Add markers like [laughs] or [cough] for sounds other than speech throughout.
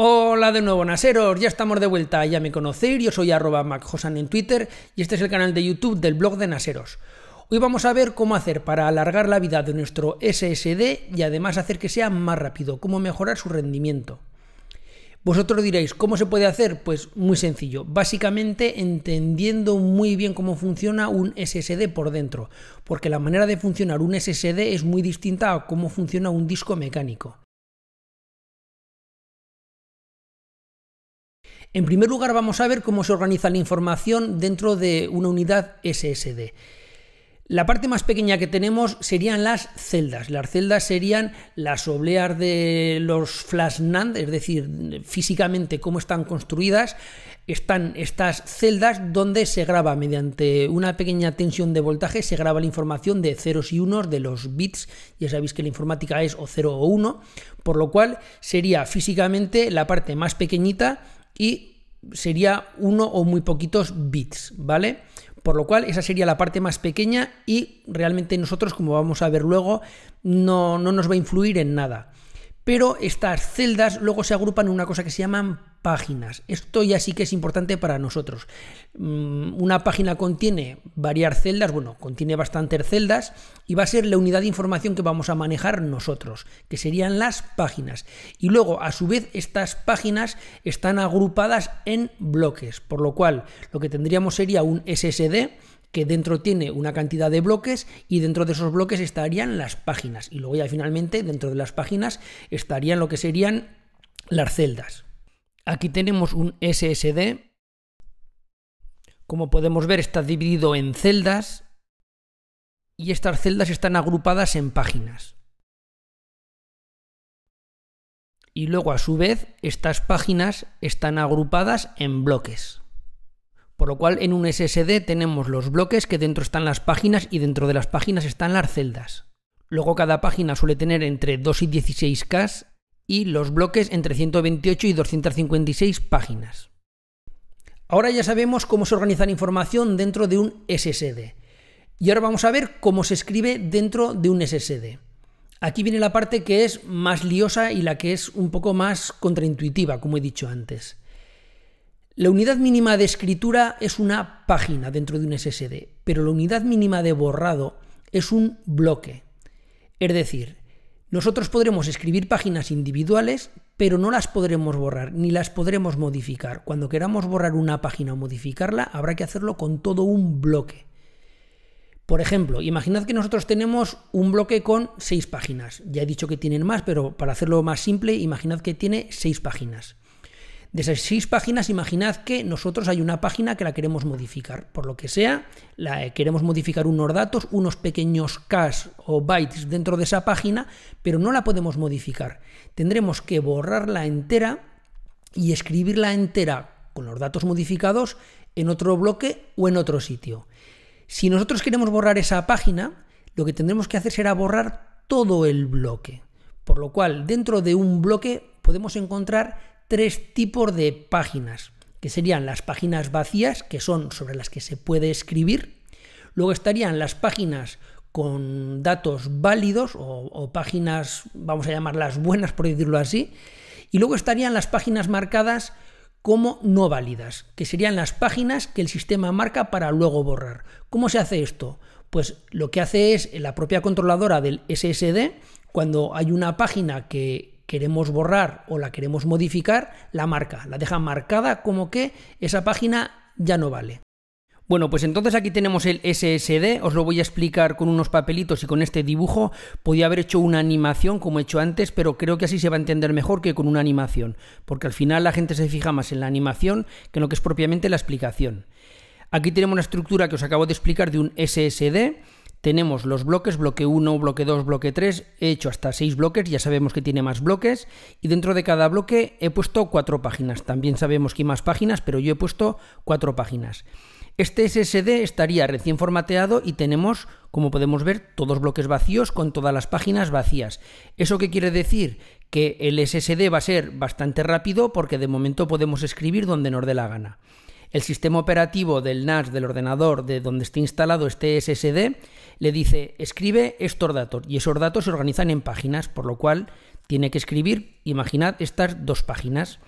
Hola de nuevo, Naseros, ya estamos de vuelta, ya me conocéis, yo soy arroba macjosan en Twitter y este es el canal de YouTube del blog de Naseros. Hoy vamos a ver cómo hacer para alargar la vida de nuestro SSD y además hacer que sea más rápido, cómo mejorar su rendimiento. Vosotros diréis, ¿cómo se puede hacer? Pues muy sencillo, básicamente entendiendo muy bien cómo funciona un SSD por dentro, porque la manera de funcionar un SSD es muy distinta a cómo funciona un disco mecánico. En primer lugar, vamos a ver cómo se organiza la información dentro de una unidad SSD. La parte más pequeña que tenemos serían las celdas. Las celdas serían las obleas de los flash NAND, es decir, físicamente cómo están construidas. Están estas celdas donde se graba mediante una pequeña tensión de voltaje, se graba la información de ceros y unos de los bits. Ya sabéis que la informática es o 0 o 1, por lo cual sería físicamente la parte más pequeñita y sería uno o muy poquitos bits, ¿vale? Por lo cual, esa sería la parte más pequeña y realmente nosotros, como vamos a ver luego, no, nos va a influir en nada pero estas celdas luego se agrupan en una cosa que se llaman páginas. Esto ya sí que es importante para nosotros. Mm, una página contiene varias celdas, bueno, contiene bastantes celdas y va a ser la unidad de información que vamos a manejar nosotros, que serían las páginas. Y luego, a su vez, estas páginas están agrupadas en bloques, por lo cual lo que tendríamos sería un SSD que dentro tiene una cantidad de bloques y dentro de esos bloques estarían las páginas. Y luego ya finalmente dentro de las páginas estarían lo que serían las celdas. Aquí tenemos un SSD. Como podemos ver está dividido en celdas y estas celdas están agrupadas en páginas. Y luego a su vez estas páginas están agrupadas en bloques. Por lo cual en un SSD tenemos los bloques que dentro están las páginas y dentro de las páginas están las celdas. Luego cada página suele tener entre 2 y 16K y los bloques entre 128 y 256 páginas. Ahora ya sabemos cómo se organiza la información dentro de un SSD. Y ahora vamos a ver cómo se escribe dentro de un SSD. Aquí viene la parte que es más liosa y la que es un poco más contraintuitiva, como he dicho antes. La unidad mínima de escritura es una página dentro de un SSD, pero la unidad mínima de borrado es un bloque. Es decir, nosotros podremos escribir páginas individuales, pero no las podremos borrar ni las podremos modificar. Cuando queramos borrar una página o modificarla, habrá que hacerlo con todo un bloque. Por ejemplo, imaginad que nosotros tenemos un bloque con seis páginas. Ya he dicho que tienen más, pero para hacerlo más simple, imaginad que tiene seis páginas. De esas seis páginas, imaginad que nosotros hay una página que la queremos modificar. Por lo que sea, la, eh, queremos modificar unos datos, unos pequeños cash o bytes dentro de esa página, pero no la podemos modificar. Tendremos que borrarla entera y escribirla entera con los datos modificados en otro bloque o en otro sitio. Si nosotros queremos borrar esa página, lo que tendremos que hacer será borrar todo el bloque. Por lo cual, dentro de un bloque podemos encontrar tres tipos de páginas, que serían las páginas vacías, que son sobre las que se puede escribir. Luego estarían las páginas con datos válidos o, páginas, vamos a llamarlas buenas, por decirlo así. Y luego estarían las páginas marcadas como no válidas, que serían las páginas que el sistema marca para luego borrar. ¿Cómo se hace esto? Pues lo que hace es la propia controladora del SSD, cuando hay una página que, queremos borrar o la queremos modificar, la marca, la deja marcada como que esa página ya no vale. Bueno, pues entonces aquí tenemos el SSD, os lo voy a explicar con unos papelitos y con este dibujo. Podía haber hecho una animación como he hecho antes, pero creo que así se va a entender mejor que con una animación, porque al final la gente se fija más en la animación que en lo que es propiamente la explicación. Aquí tenemos la estructura que os acabo de explicar de un SSD tenemos los bloques, bloque 1, bloque 2, bloque 3, he hecho hasta 6 bloques, ya sabemos que tiene más bloques, y dentro de cada bloque he puesto 4 páginas, también sabemos que hay más páginas, pero yo he puesto 4 páginas. Este SSD estaría recién formateado y tenemos, como podemos ver, todos bloques vacíos con todas las páginas vacías. ¿Eso qué quiere decir? Que el SSD va a ser bastante rápido porque de momento podemos escribir donde nos dé la gana el sistema operativo del NAS del ordenador de donde esté instalado este SSD le dice escribe estos datos y esos datos se organizan en páginas, por lo cual tiene que escribir, imaginad estas dos páginas.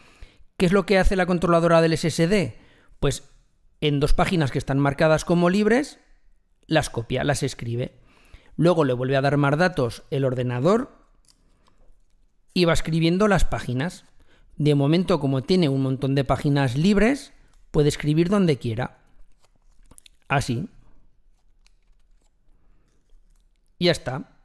¿Qué es lo que hace la controladora del SSD? Pues en dos páginas que están marcadas como libres, las copia, las escribe. Luego le vuelve a dar más datos el ordenador y va escribiendo las páginas. De momento, como tiene un montón de páginas libres, puede escribir donde quiera. Así. Y ya está.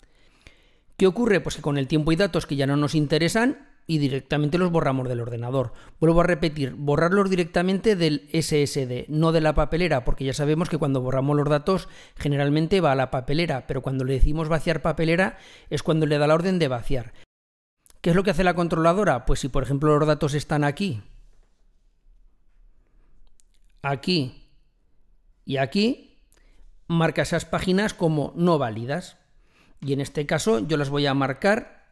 ¿Qué ocurre? Pues que con el tiempo hay datos que ya no nos interesan y directamente los borramos del ordenador. Vuelvo a repetir, borrarlos directamente del SSD, no de la papelera, porque ya sabemos que cuando borramos los datos generalmente va a la papelera, pero cuando le decimos vaciar papelera es cuando le da la orden de vaciar. ¿Qué es lo que hace la controladora? Pues si por ejemplo los datos están aquí aquí y aquí, marca esas páginas como no válidas. Y en este caso yo las voy a marcar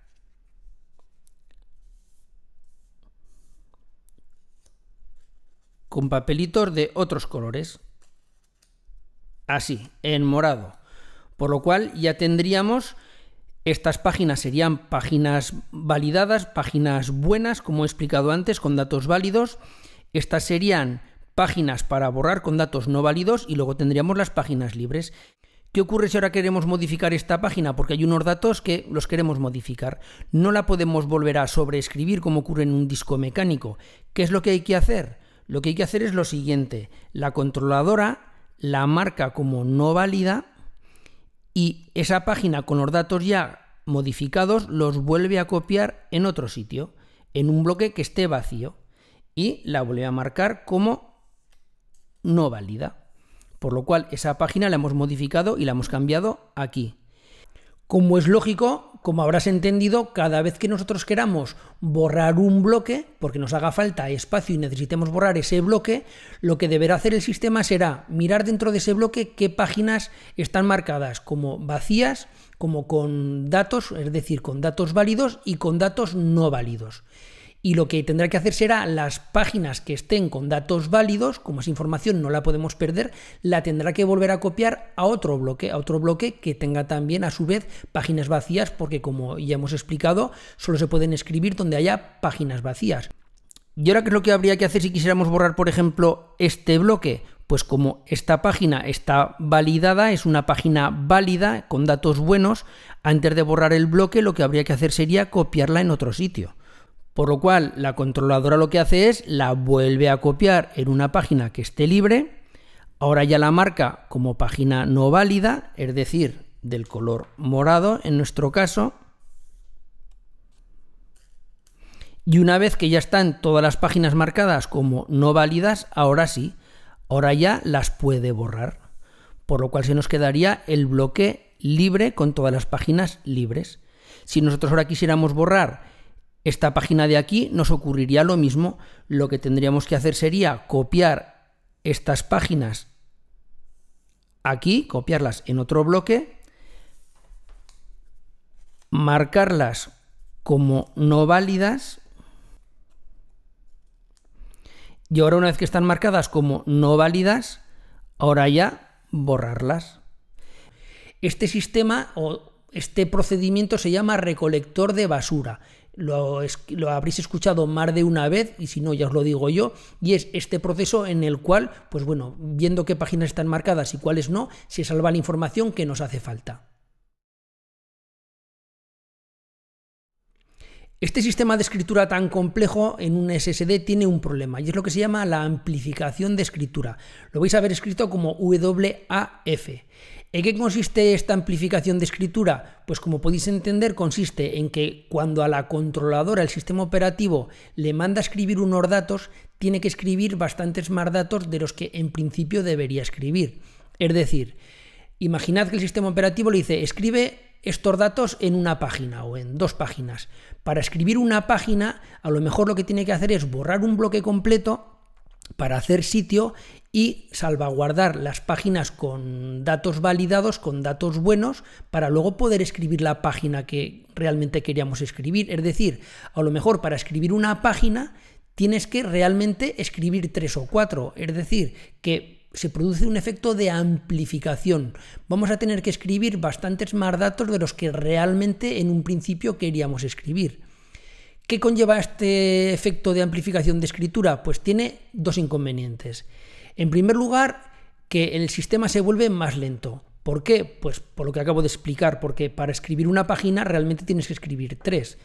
con papelitos de otros colores. Así, en morado. Por lo cual ya tendríamos estas páginas serían páginas validadas, páginas buenas, como he explicado antes, con datos válidos. Estas serían páginas para borrar con datos no válidos y luego tendríamos las páginas libres. ¿Qué ocurre si ahora queremos modificar esta página? Porque hay unos datos que los queremos modificar. No la podemos volver a sobreescribir como ocurre en un disco mecánico. ¿Qué es lo que hay que hacer? Lo que hay que hacer es lo siguiente. La controladora la marca como no válida y esa página con los datos ya modificados los vuelve a copiar en otro sitio, en un bloque que esté vacío, y la vuelve a marcar como no válida. Por lo cual esa página la hemos modificado y la hemos cambiado aquí. Como es lógico, como habrás entendido, cada vez que nosotros queramos borrar un bloque, porque nos haga falta espacio y necesitemos borrar ese bloque, lo que deberá hacer el sistema será mirar dentro de ese bloque qué páginas están marcadas como vacías, como con datos, es decir, con datos válidos y con datos no válidos y lo que tendrá que hacer será las páginas que estén con datos válidos, como esa información no la podemos perder, la tendrá que volver a copiar a otro bloque, a otro bloque que tenga también a su vez páginas vacías, porque como ya hemos explicado, solo se pueden escribir donde haya páginas vacías. ¿Y ahora qué es lo que habría que hacer si quisiéramos borrar, por ejemplo, este bloque? Pues como esta página está validada, es una página válida con datos buenos, antes de borrar el bloque lo que habría que hacer sería copiarla en otro sitio. Por lo cual, la controladora lo que hace es la vuelve a copiar en una página que esté libre. Ahora ya la marca como página no válida, es decir, del color morado en nuestro caso. Y una vez que ya están todas las páginas marcadas como no válidas, ahora sí, ahora ya las puede borrar. Por lo cual se nos quedaría el bloque libre con todas las páginas libres. Si nosotros ahora quisiéramos borrar esta página de aquí nos ocurriría lo mismo. Lo que tendríamos que hacer sería copiar estas páginas aquí, copiarlas en otro bloque, marcarlas como no válidas. Y ahora una vez que están marcadas como no válidas, ahora ya borrarlas. Este sistema o este procedimiento se llama recolector de basura lo, habréis escuchado más de una vez y si no ya os lo digo yo y es este proceso en el cual pues bueno viendo qué páginas están marcadas y cuáles no se salva la información que nos hace falta Este sistema de escritura tan complejo en un SSD tiene un problema y es lo que se llama la amplificación de escritura. Lo vais a ver escrito como WAF. ¿En qué consiste esta amplificación de escritura? Pues como podéis entender, consiste en que cuando a la controladora, el sistema operativo, le manda escribir unos datos, tiene que escribir bastantes más datos de los que en principio debería escribir. Es decir, imaginad que el sistema operativo le dice, escribe estos datos en una página o en dos páginas. Para escribir una página, a lo mejor lo que tiene que hacer es borrar un bloque completo para hacer sitio y salvaguardar las páginas con datos validados, con datos buenos, para luego poder escribir la página que realmente queríamos escribir. Es decir, a lo mejor para escribir una página tienes que realmente escribir tres o cuatro. Es decir, que se produce un efecto de amplificación. Vamos a tener que escribir bastantes más datos de los que realmente en un principio queríamos escribir. ¿Qué conlleva este efecto de amplificación de escritura? Pues tiene dos inconvenientes. En primer lugar, que el sistema se vuelve más lento. ¿Por qué? Pues por lo que acabo de explicar, porque para escribir una página realmente tienes que escribir tres.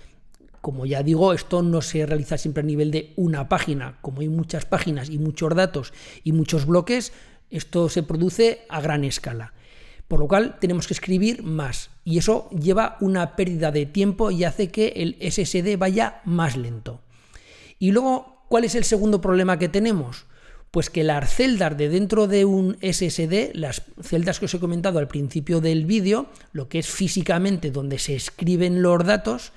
Como ya digo, esto no se realiza siempre a nivel de una página. Como hay muchas páginas y muchos datos y muchos bloques, esto se produce a gran escala. Por lo cual tenemos que escribir más y eso lleva una pérdida de tiempo y hace que el SSD vaya más lento. Y luego, ¿cuál es el segundo problema que tenemos? Pues que las celdas de dentro de un SSD, las celdas que os he comentado al principio del vídeo, lo que es físicamente donde se escriben los datos,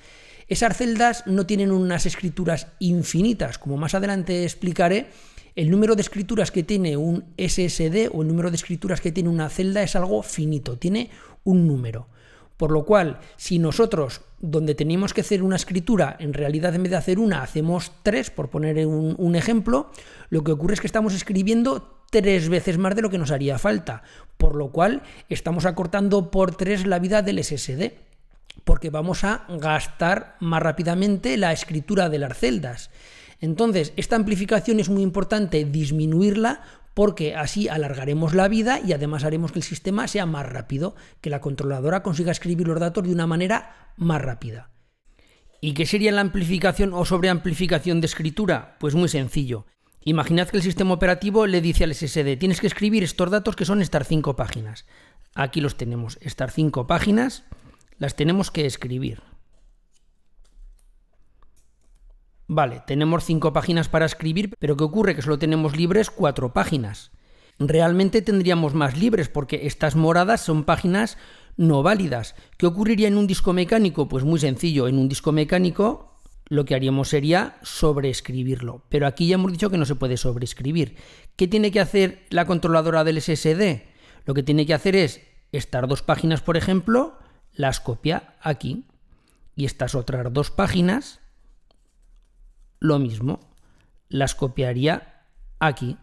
esas celdas no tienen unas escrituras infinitas, como más adelante explicaré, el número de escrituras que tiene un SSD o el número de escrituras que tiene una celda es algo finito, tiene un número. Por lo cual, si nosotros, donde teníamos que hacer una escritura, en realidad en vez de hacer una, hacemos tres, por poner un, un, ejemplo, lo que ocurre es que estamos escribiendo tres veces más de lo que nos haría falta. Por lo cual, estamos acortando por tres la vida del SSD, porque vamos a gastar más rápidamente la escritura de las celdas. Entonces, esta amplificación es muy importante disminuirla porque así alargaremos la vida y además haremos que el sistema sea más rápido, que la controladora consiga escribir los datos de una manera más rápida. ¿Y qué sería la amplificación o sobreamplificación de escritura? Pues muy sencillo. Imaginad que el sistema operativo le dice al SSD, tienes que escribir estos datos que son estas cinco páginas. Aquí los tenemos, estas cinco páginas las tenemos que escribir. Vale, tenemos cinco páginas para escribir, pero ¿qué ocurre? Que solo tenemos libres cuatro páginas. Realmente tendríamos más libres porque estas moradas son páginas no válidas. ¿Qué ocurriría en un disco mecánico? Pues muy sencillo, en un disco mecánico lo que haríamos sería sobreescribirlo. Pero aquí ya hemos dicho que no se puede sobreescribir. ¿Qué tiene que hacer la controladora del SSD? Lo que tiene que hacer es estas dos páginas, por ejemplo, las copia aquí. Y estas otras dos páginas lo mismo, las copiaría aquí.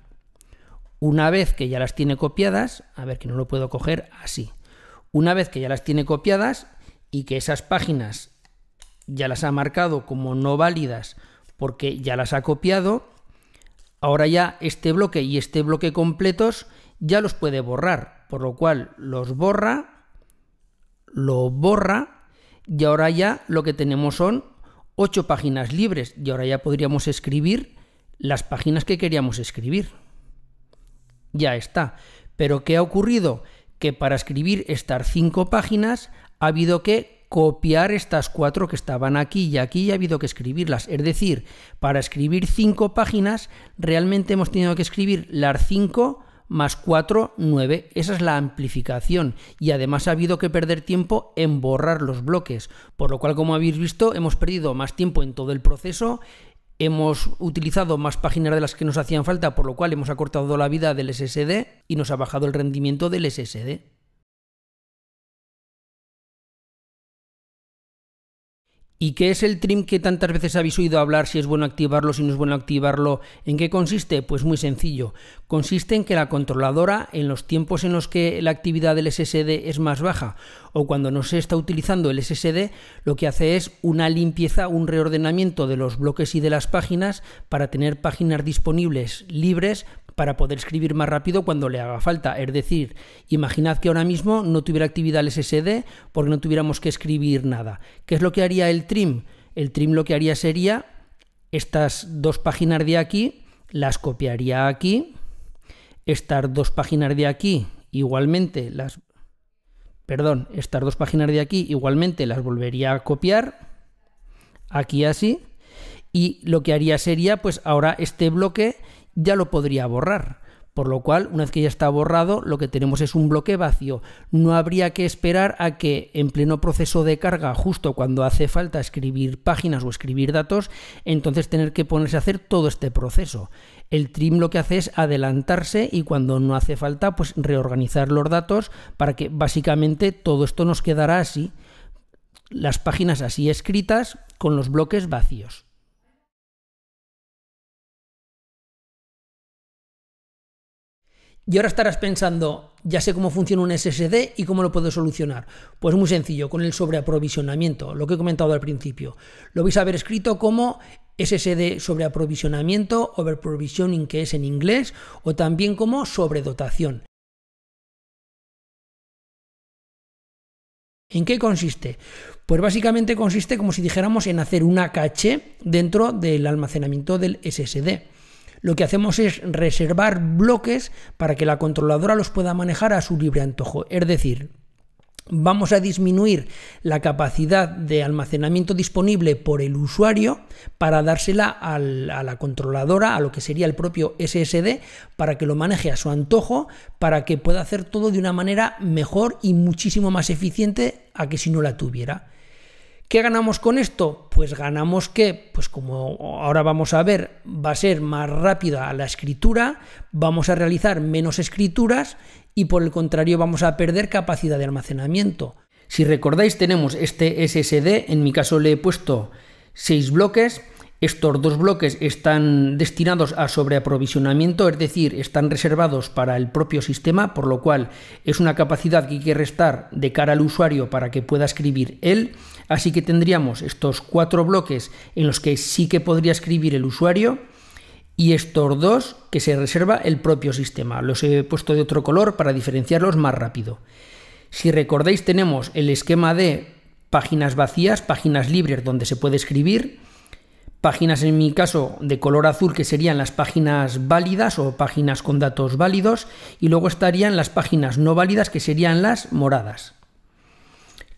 Una vez que ya las tiene copiadas, a ver que no lo puedo coger así. Una vez que ya las tiene copiadas y que esas páginas ya las ha marcado como no válidas porque ya las ha copiado, ahora ya este bloque y este bloque completos ya los puede borrar, por lo cual los borra, lo borra y ahora ya lo que tenemos son 8 páginas libres y ahora ya podríamos escribir las páginas que queríamos escribir. Ya está. Pero ¿qué ha ocurrido? Que para escribir estas cinco páginas ha habido que copiar estas cuatro que estaban aquí y aquí ha habido que escribirlas. Es decir, para escribir cinco páginas realmente hemos tenido que escribir las cinco más 4, 9. Esa es la amplificación. Y además ha habido que perder tiempo en borrar los bloques. Por lo cual, como habéis visto, hemos perdido más tiempo en todo el proceso. Hemos utilizado más páginas de las que nos hacían falta, por lo cual hemos acortado la vida del SSD y nos ha bajado el rendimiento del SSD. ¿Y qué es el trim que tantas veces habéis oído hablar? Si es bueno activarlo, si no es bueno activarlo. ¿En qué consiste? Pues muy sencillo. Consiste en que la controladora, en los tiempos en los que la actividad del SSD es más baja o cuando no se está utilizando el SSD, lo que hace es una limpieza, un reordenamiento de los bloques y de las páginas para tener páginas disponibles libres para poder escribir más rápido cuando le haga falta. Es decir, imaginad que ahora mismo no tuviera actividad el SSD porque no tuviéramos que escribir nada. ¿Qué es lo que haría el trim? El trim lo que haría sería estas dos páginas de aquí, las copiaría aquí, estas dos páginas de aquí igualmente las... Perdón, estas dos páginas de aquí igualmente las volvería a copiar, aquí así, y lo que haría sería pues ahora este bloque ya lo podría borrar. Por lo cual, una vez que ya está borrado, lo que tenemos es un bloque vacío. No habría que esperar a que en pleno proceso de carga, justo cuando hace falta escribir páginas o escribir datos, entonces tener que ponerse a hacer todo este proceso. El trim lo que hace es adelantarse y cuando no hace falta, pues reorganizar los datos para que básicamente todo esto nos quedará así. Las páginas así escritas con los bloques vacíos. Y ahora estarás pensando, ya sé cómo funciona un SSD y cómo lo puedo solucionar. Pues muy sencillo, con el sobreaprovisionamiento, lo que he comentado al principio. Lo vais a haber escrito como SSD sobreaprovisionamiento, overprovisioning que es en inglés, o también como sobredotación. ¿En qué consiste? Pues básicamente consiste como si dijéramos en hacer una caché dentro del almacenamiento del SSD lo que hacemos es reservar bloques para que la controladora los pueda manejar a su libre antojo. Es decir, vamos a disminuir la capacidad de almacenamiento disponible por el usuario para dársela a la controladora, a lo que sería el propio SSD, para que lo maneje a su antojo, para que pueda hacer todo de una manera mejor y muchísimo más eficiente a que si no la tuviera. ¿Qué ganamos con esto? Pues ganamos que, pues como ahora vamos a ver, va a ser más rápida la escritura, vamos a realizar menos escrituras y por el contrario vamos a perder capacidad de almacenamiento. Si recordáis tenemos este SSD, en mi caso le he puesto seis bloques, estos dos bloques están destinados a sobreaprovisionamiento, es decir, están reservados para el propio sistema, por lo cual es una capacidad que hay que restar de cara al usuario para que pueda escribir él. Así que tendríamos estos cuatro bloques en los que sí que podría escribir el usuario y estos dos que se reserva el propio sistema. Los he puesto de otro color para diferenciarlos más rápido. Si recordáis tenemos el esquema de páginas vacías, páginas libres donde se puede escribir, páginas en mi caso de color azul que serían las páginas válidas o páginas con datos válidos y luego estarían las páginas no válidas que serían las moradas.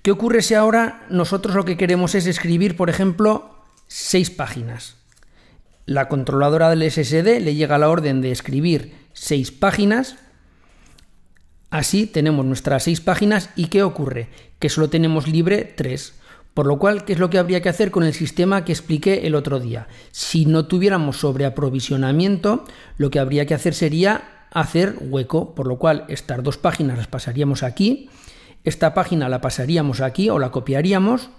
¿Qué ocurre si ahora nosotros lo que queremos es escribir, por ejemplo, seis páginas? La controladora del SSD le llega la orden de escribir seis páginas. Así tenemos nuestras seis páginas y ¿qué ocurre? Que solo tenemos libre tres. Por lo cual, ¿qué es lo que habría que hacer con el sistema que expliqué el otro día? Si no tuviéramos sobreaprovisionamiento, lo que habría que hacer sería hacer hueco, por lo cual estas dos páginas las pasaríamos aquí esta página la pasaríamos aquí o la copiaríamos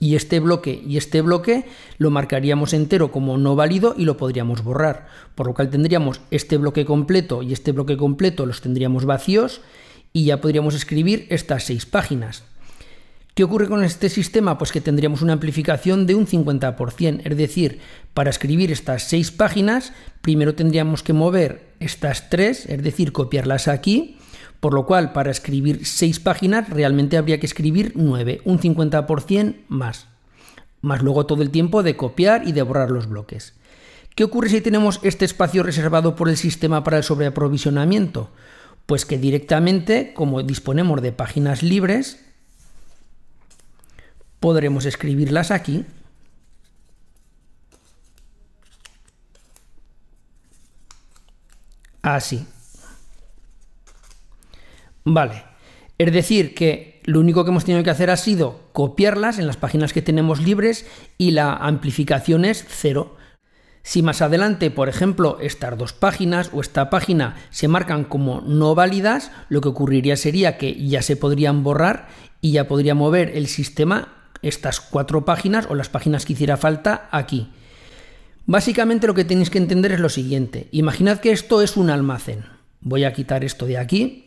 y este bloque y este bloque lo marcaríamos entero como no válido y lo podríamos borrar. Por lo cual tendríamos este bloque completo y este bloque completo los tendríamos vacíos y ya podríamos escribir estas seis páginas. ¿Qué ocurre con este sistema? Pues que tendríamos una amplificación de un 50%, es decir, para escribir estas seis páginas, primero tendríamos que mover estas tres, es decir, copiarlas aquí, por lo cual, para escribir 6 páginas realmente habría que escribir 9, un 50% más. Más luego todo el tiempo de copiar y de borrar los bloques. ¿Qué ocurre si tenemos este espacio reservado por el sistema para el sobreaprovisionamiento? Pues que directamente, como disponemos de páginas libres, podremos escribirlas aquí. Así. Vale. Es decir, que lo único que hemos tenido que hacer ha sido copiarlas en las páginas que tenemos libres y la amplificación es cero. Si más adelante, por ejemplo, estas dos páginas o esta página se marcan como no válidas, lo que ocurriría sería que ya se podrían borrar y ya podría mover el sistema estas cuatro páginas o las páginas que hiciera falta aquí. Básicamente lo que tenéis que entender es lo siguiente. Imaginad que esto es un almacén. Voy a quitar esto de aquí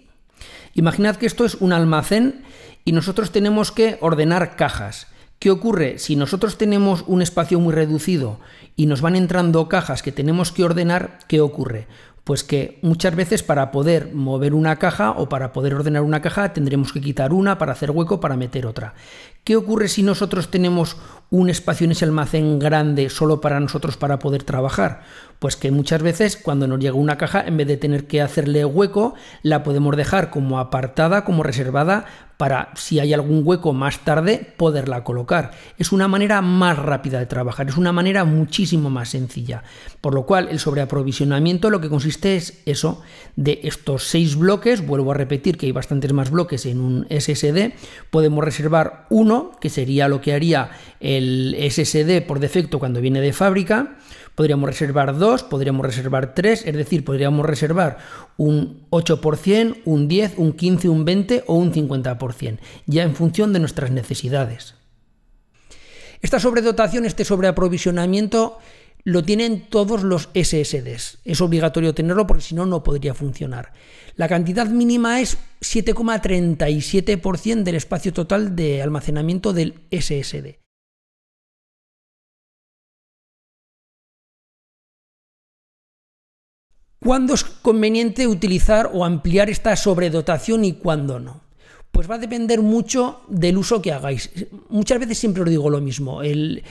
Imaginad que esto es un almacén y nosotros tenemos que ordenar cajas. ¿Qué ocurre? Si nosotros tenemos un espacio muy reducido y nos van entrando cajas que tenemos que ordenar, ¿qué ocurre? Pues que muchas veces para poder mover una caja o para poder ordenar una caja tendremos que quitar una para hacer hueco para meter otra. ¿Qué ocurre si nosotros tenemos un espacio en ese almacén grande solo para nosotros para poder trabajar? Pues que muchas veces cuando nos llega una caja, en vez de tener que hacerle hueco, la podemos dejar como apartada, como reservada, para si hay algún hueco más tarde poderla colocar. Es una manera más rápida de trabajar, es una manera muchísimo más sencilla. Por lo cual el sobreaprovisionamiento lo que consiste es eso, de estos seis bloques, vuelvo a repetir que hay bastantes más bloques en un SSD, podemos reservar uno, que sería lo que haría... Eh, el SSD por defecto cuando viene de fábrica, podríamos reservar 2, podríamos reservar 3, es decir, podríamos reservar un 8%, un 10, un 15, un 20 o un 50%, ya en función de nuestras necesidades. Esta sobredotación, este sobreaprovisionamiento lo tienen todos los SSDs. Es obligatorio tenerlo porque si no, no podría funcionar. La cantidad mínima es 7,37% del espacio total de almacenamiento del SSD. ¿Cuándo es conveniente utilizar o ampliar esta sobredotación y cuándo no? Pues va a depender mucho del uso que hagáis. Muchas veces siempre os digo lo mismo. en,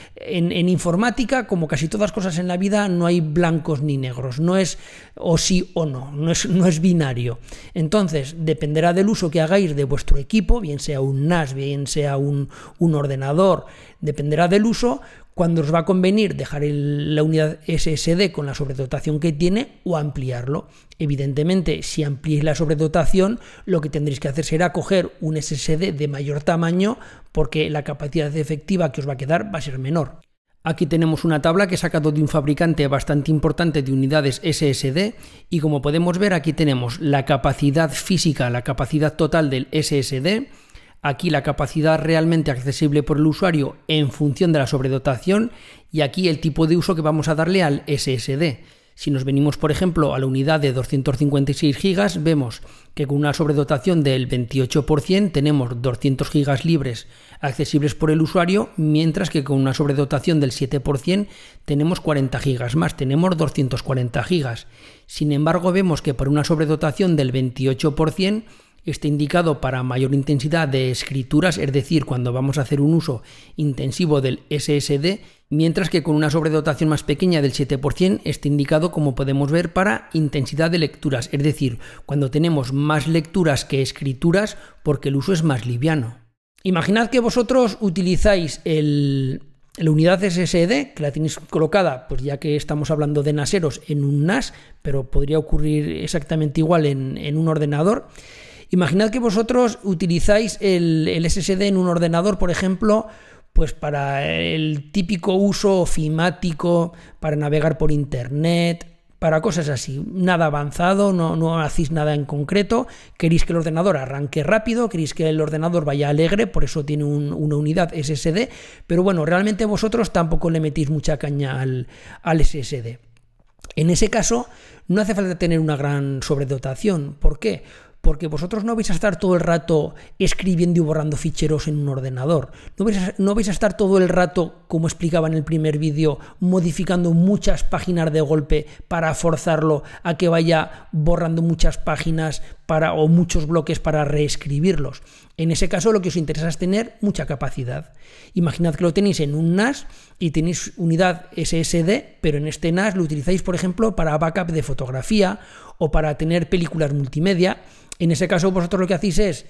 informática, como casi todas cosas en la vida, no hay blancos ni negros. No es o sí o no, no es, binario. Entonces, dependerá del uso que hagáis de vuestro equipo, bien sea un NAS, bien sea un ordenador, dependerá del uso cuando os va a convenir dejar la unidad SSD con la sobredotación que tiene o ampliarlo. Evidentemente, si ampliéis la sobredotación, lo que tendréis que hacer será coger un SSD de mayor tamaño porque la capacidad efectiva que os va a quedar va a ser menor. Aquí tenemos una tabla que he sacado de un fabricante bastante importante de unidades SSD y como podemos ver aquí tenemos la capacidad física, la capacidad total del SSD, aquí la capacidad realmente accesible por el usuario en función de la sobredotación y aquí el tipo de uso que vamos a darle al SSD. Si nos venimos, por ejemplo, a la unidad de 256 GB, vemos que con una sobredotación del 28% tenemos 200 GB libres accesibles por el usuario, mientras que con una sobredotación del 7% tenemos 40 GB más, tenemos 240 GB. Sin embargo, vemos que por una sobredotación del 28%, Está indicado para mayor intensidad de escrituras, es decir, cuando vamos a hacer un uso intensivo del SSD, mientras que con una sobredotación más pequeña del 7% está indicado, como podemos ver, para intensidad de lecturas, es decir, cuando tenemos más lecturas que escrituras porque el uso es más liviano. Imaginad que vosotros utilizáis el, la unidad SSD, que la tenéis colocada, pues ya que estamos hablando de NASeros, en un NAS, pero podría ocurrir exactamente igual en, en un ordenador. Imaginad que vosotros utilizáis el, SSD en un ordenador, por ejemplo, pues para el típico uso ofimático, para navegar por internet, para cosas así. Nada avanzado, no, no, hacéis nada en concreto. Queréis que el ordenador arranque rápido, queréis que el ordenador vaya alegre, por eso tiene una unidad SSD. Pero bueno, realmente vosotros tampoco le metís mucha caña al, al SSD. En ese caso, no hace falta tener una gran sobredotación. ¿Por qué? porque vosotros no vais a estar todo el rato escribiendo y borrando ficheros en un ordenador. No vais a, estar todo el rato, como explicaba en el primer vídeo, modificando muchas páginas de golpe para forzarlo a que vaya borrando muchas páginas para, o muchos bloques para reescribirlos. En ese caso lo que os interesa es tener mucha capacidad. Imaginad que lo tenéis en un NAS y tenéis unidad SSD, pero en este NAS lo utilizáis, por ejemplo, para backup de fotografía o para tener películas multimedia. En ese caso vosotros lo que hacéis es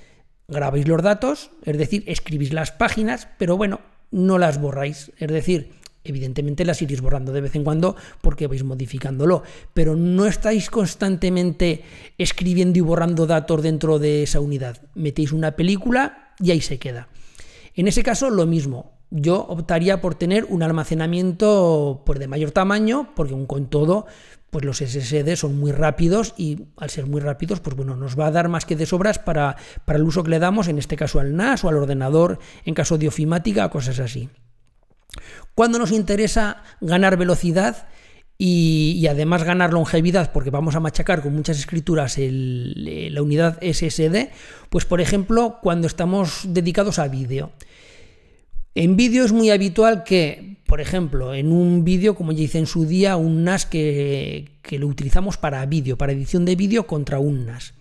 grabáis los datos, es decir, escribís las páginas, pero bueno, no las borráis. Es decir, Evidentemente las iréis borrando de vez en cuando porque vais modificándolo, pero no estáis constantemente escribiendo y borrando datos dentro de esa unidad. Metéis una película y ahí se queda. En ese caso, lo mismo. Yo optaría por tener un almacenamiento por pues, de mayor tamaño, porque un con todo, pues los SSD son muy rápidos y al ser muy rápidos, pues bueno, nos va a dar más que de sobras para, para el uso que le damos, en este caso al NAS o al ordenador, en caso de ofimática, cosas así. Cuando nos interesa ganar velocidad y, además ganar longevidad, porque vamos a machacar con muchas escrituras eh, la unidad SSD, pues por ejemplo cuando estamos dedicados a vídeo. En vídeo es muy habitual que, por ejemplo, en un vídeo, como ya hice en su día, un NAS que, que lo utilizamos para vídeo, para edición de vídeo contra un NAS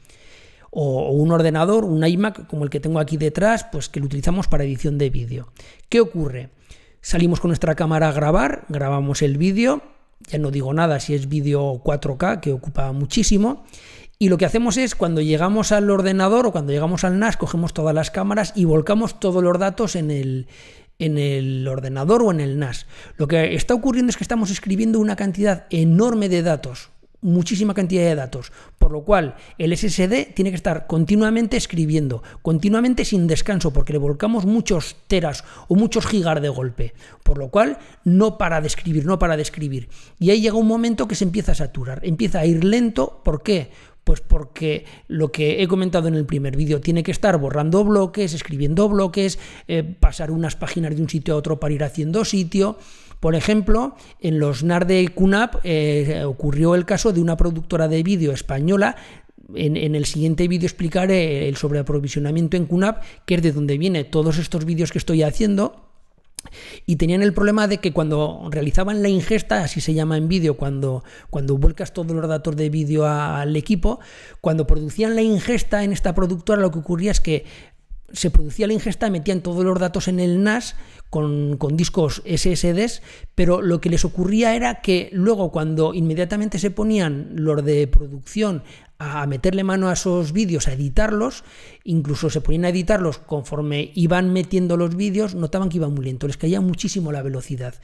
o, un ordenador, un iMac como el que tengo aquí detrás, pues que lo utilizamos para edición de vídeo. ¿Qué ocurre? Salimos con nuestra cámara a grabar, grabamos el vídeo, ya no digo nada si es vídeo 4K, que ocupa muchísimo, y lo que hacemos es, cuando llegamos al ordenador o cuando llegamos al NAS, cogemos todas las cámaras y volcamos todos los datos en el, en el ordenador o en el NAS. Lo que está ocurriendo es que estamos escribiendo una cantidad enorme de datos, muchísima cantidad de datos, por lo cual el SSD tiene que estar continuamente escribiendo, continuamente sin descanso, porque le volcamos muchos teras o muchos gigas de golpe, por lo cual no para de escribir, no para de escribir. Y ahí llega un momento que se empieza a saturar, empieza a ir lento, ¿por qué? Pues porque lo que he comentado en el primer vídeo, tiene que estar borrando bloques, escribiendo bloques, eh, pasar unas páginas de un sitio a otro para ir haciendo sitio. Por ejemplo, en los NAR de QNAP eh, ocurrió el caso de una productora de vídeo española en, el siguiente vídeo explicaré el sobreaprovisionamiento en Cunap, que es de donde vienen todos estos vídeos que estoy haciendo. Y tenían el problema de que cuando realizaban la ingesta, así se llama en vídeo, cuando, cuando vuelcas todos los datos de vídeo al equipo, cuando producían la ingesta en esta productora, lo que ocurría es que se producía la ingesta, metían todos los datos en el NAS con, discos SSDs, pero lo que les ocurría era que luego cuando inmediatamente se ponían los de producción a meterle mano a esos vídeos, a editarlos, incluso se ponían a editarlos conforme iban metiendo los vídeos, notaban que iban muy lento, les caía muchísimo la velocidad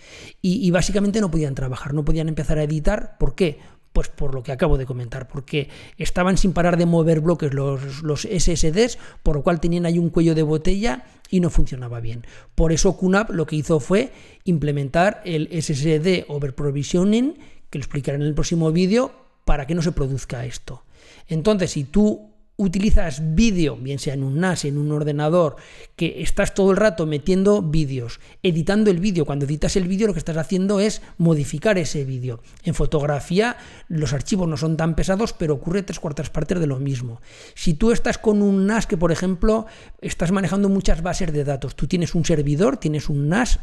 y, y básicamente no podían trabajar, no podían empezar a editar. ¿Por qué? Pues por lo que acabo de comentar, porque estaban sin parar de mover bloques los, SSDs, por lo cual tenían ahí un cuello de botella y no funcionaba bien. Por eso QNAP lo que hizo fue implementar el SSD overprovisioning, que lo explicaré en el próximo vídeo, para que no se produzca esto. Entonces, si tú utilizas vídeo, bien sea en un NAS, en un ordenador, que estás todo el rato metiendo vídeos, editando el vídeo, cuando editas el vídeo lo que estás haciendo es modificar ese vídeo. En fotografía los archivos no son tan pesados, pero ocurre tres cuartas partes de lo mismo. Si tú estás con un NAS que, por ejemplo, estás manejando muchas bases de datos, tú tienes un servidor, tienes un NAS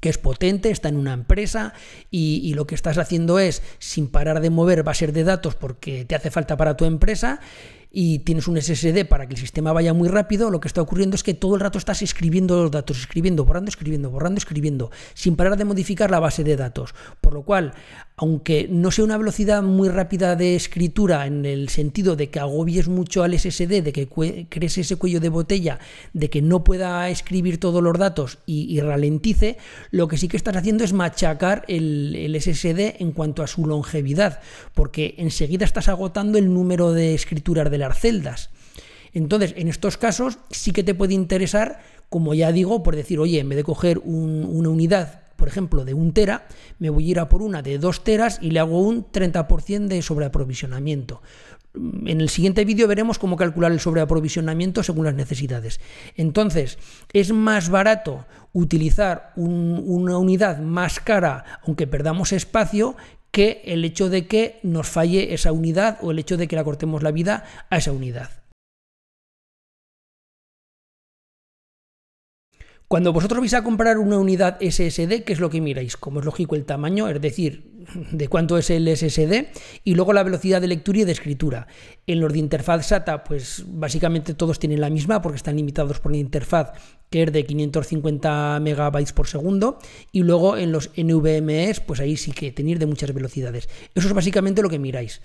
que es potente, está en una empresa y, y, lo que estás haciendo es, sin parar de mover bases de datos porque te hace falta para tu empresa, y tienes un SSD para que el sistema vaya muy rápido, lo que está ocurriendo es que todo el rato estás escribiendo los datos, escribiendo, borrando, escribiendo, borrando, escribiendo, sin parar de modificar la base de datos. Por lo cual, aunque no sea una velocidad muy rápida de escritura en el sentido de que agobies mucho al SSD, de que crees ese cuello de botella, de que no pueda escribir todos los datos y, ralentice, lo que sí que estás haciendo es machacar el, SSD en cuanto a su longevidad, porque enseguida estás agotando el número de escrituras de las celdas. Entonces, en estos casos sí que te puede interesar, como ya digo, por decir, oye, en vez de coger una unidad por ejemplo, de un tera, me voy a ir a por una de dos teras y le hago un 30% de sobreaprovisionamiento. Mm, en el siguiente vídeo veremos cómo calcular el sobreaprovisionamiento según las necesidades. Entonces, es más barato utilizar una unidad más cara, aunque perdamos espacio, que el hecho de que nos falle esa unidad o el hecho de que la cortemos la vida a esa unidad. Cuando vosotros vais a comprar una unidad SSD, ¿qué es lo que miráis? Como es lógico el tamaño, es decir, de cuánto es el SSD, y luego la velocidad de lectura y de escritura. En los de interfaz SATA, pues básicamente todos tienen la misma porque están limitados por la interfaz que es de 550 megabytes por segundo, y luego en los NVMEs, pues ahí sí que tenéis de muchas velocidades. Eso es básicamente lo que miráis.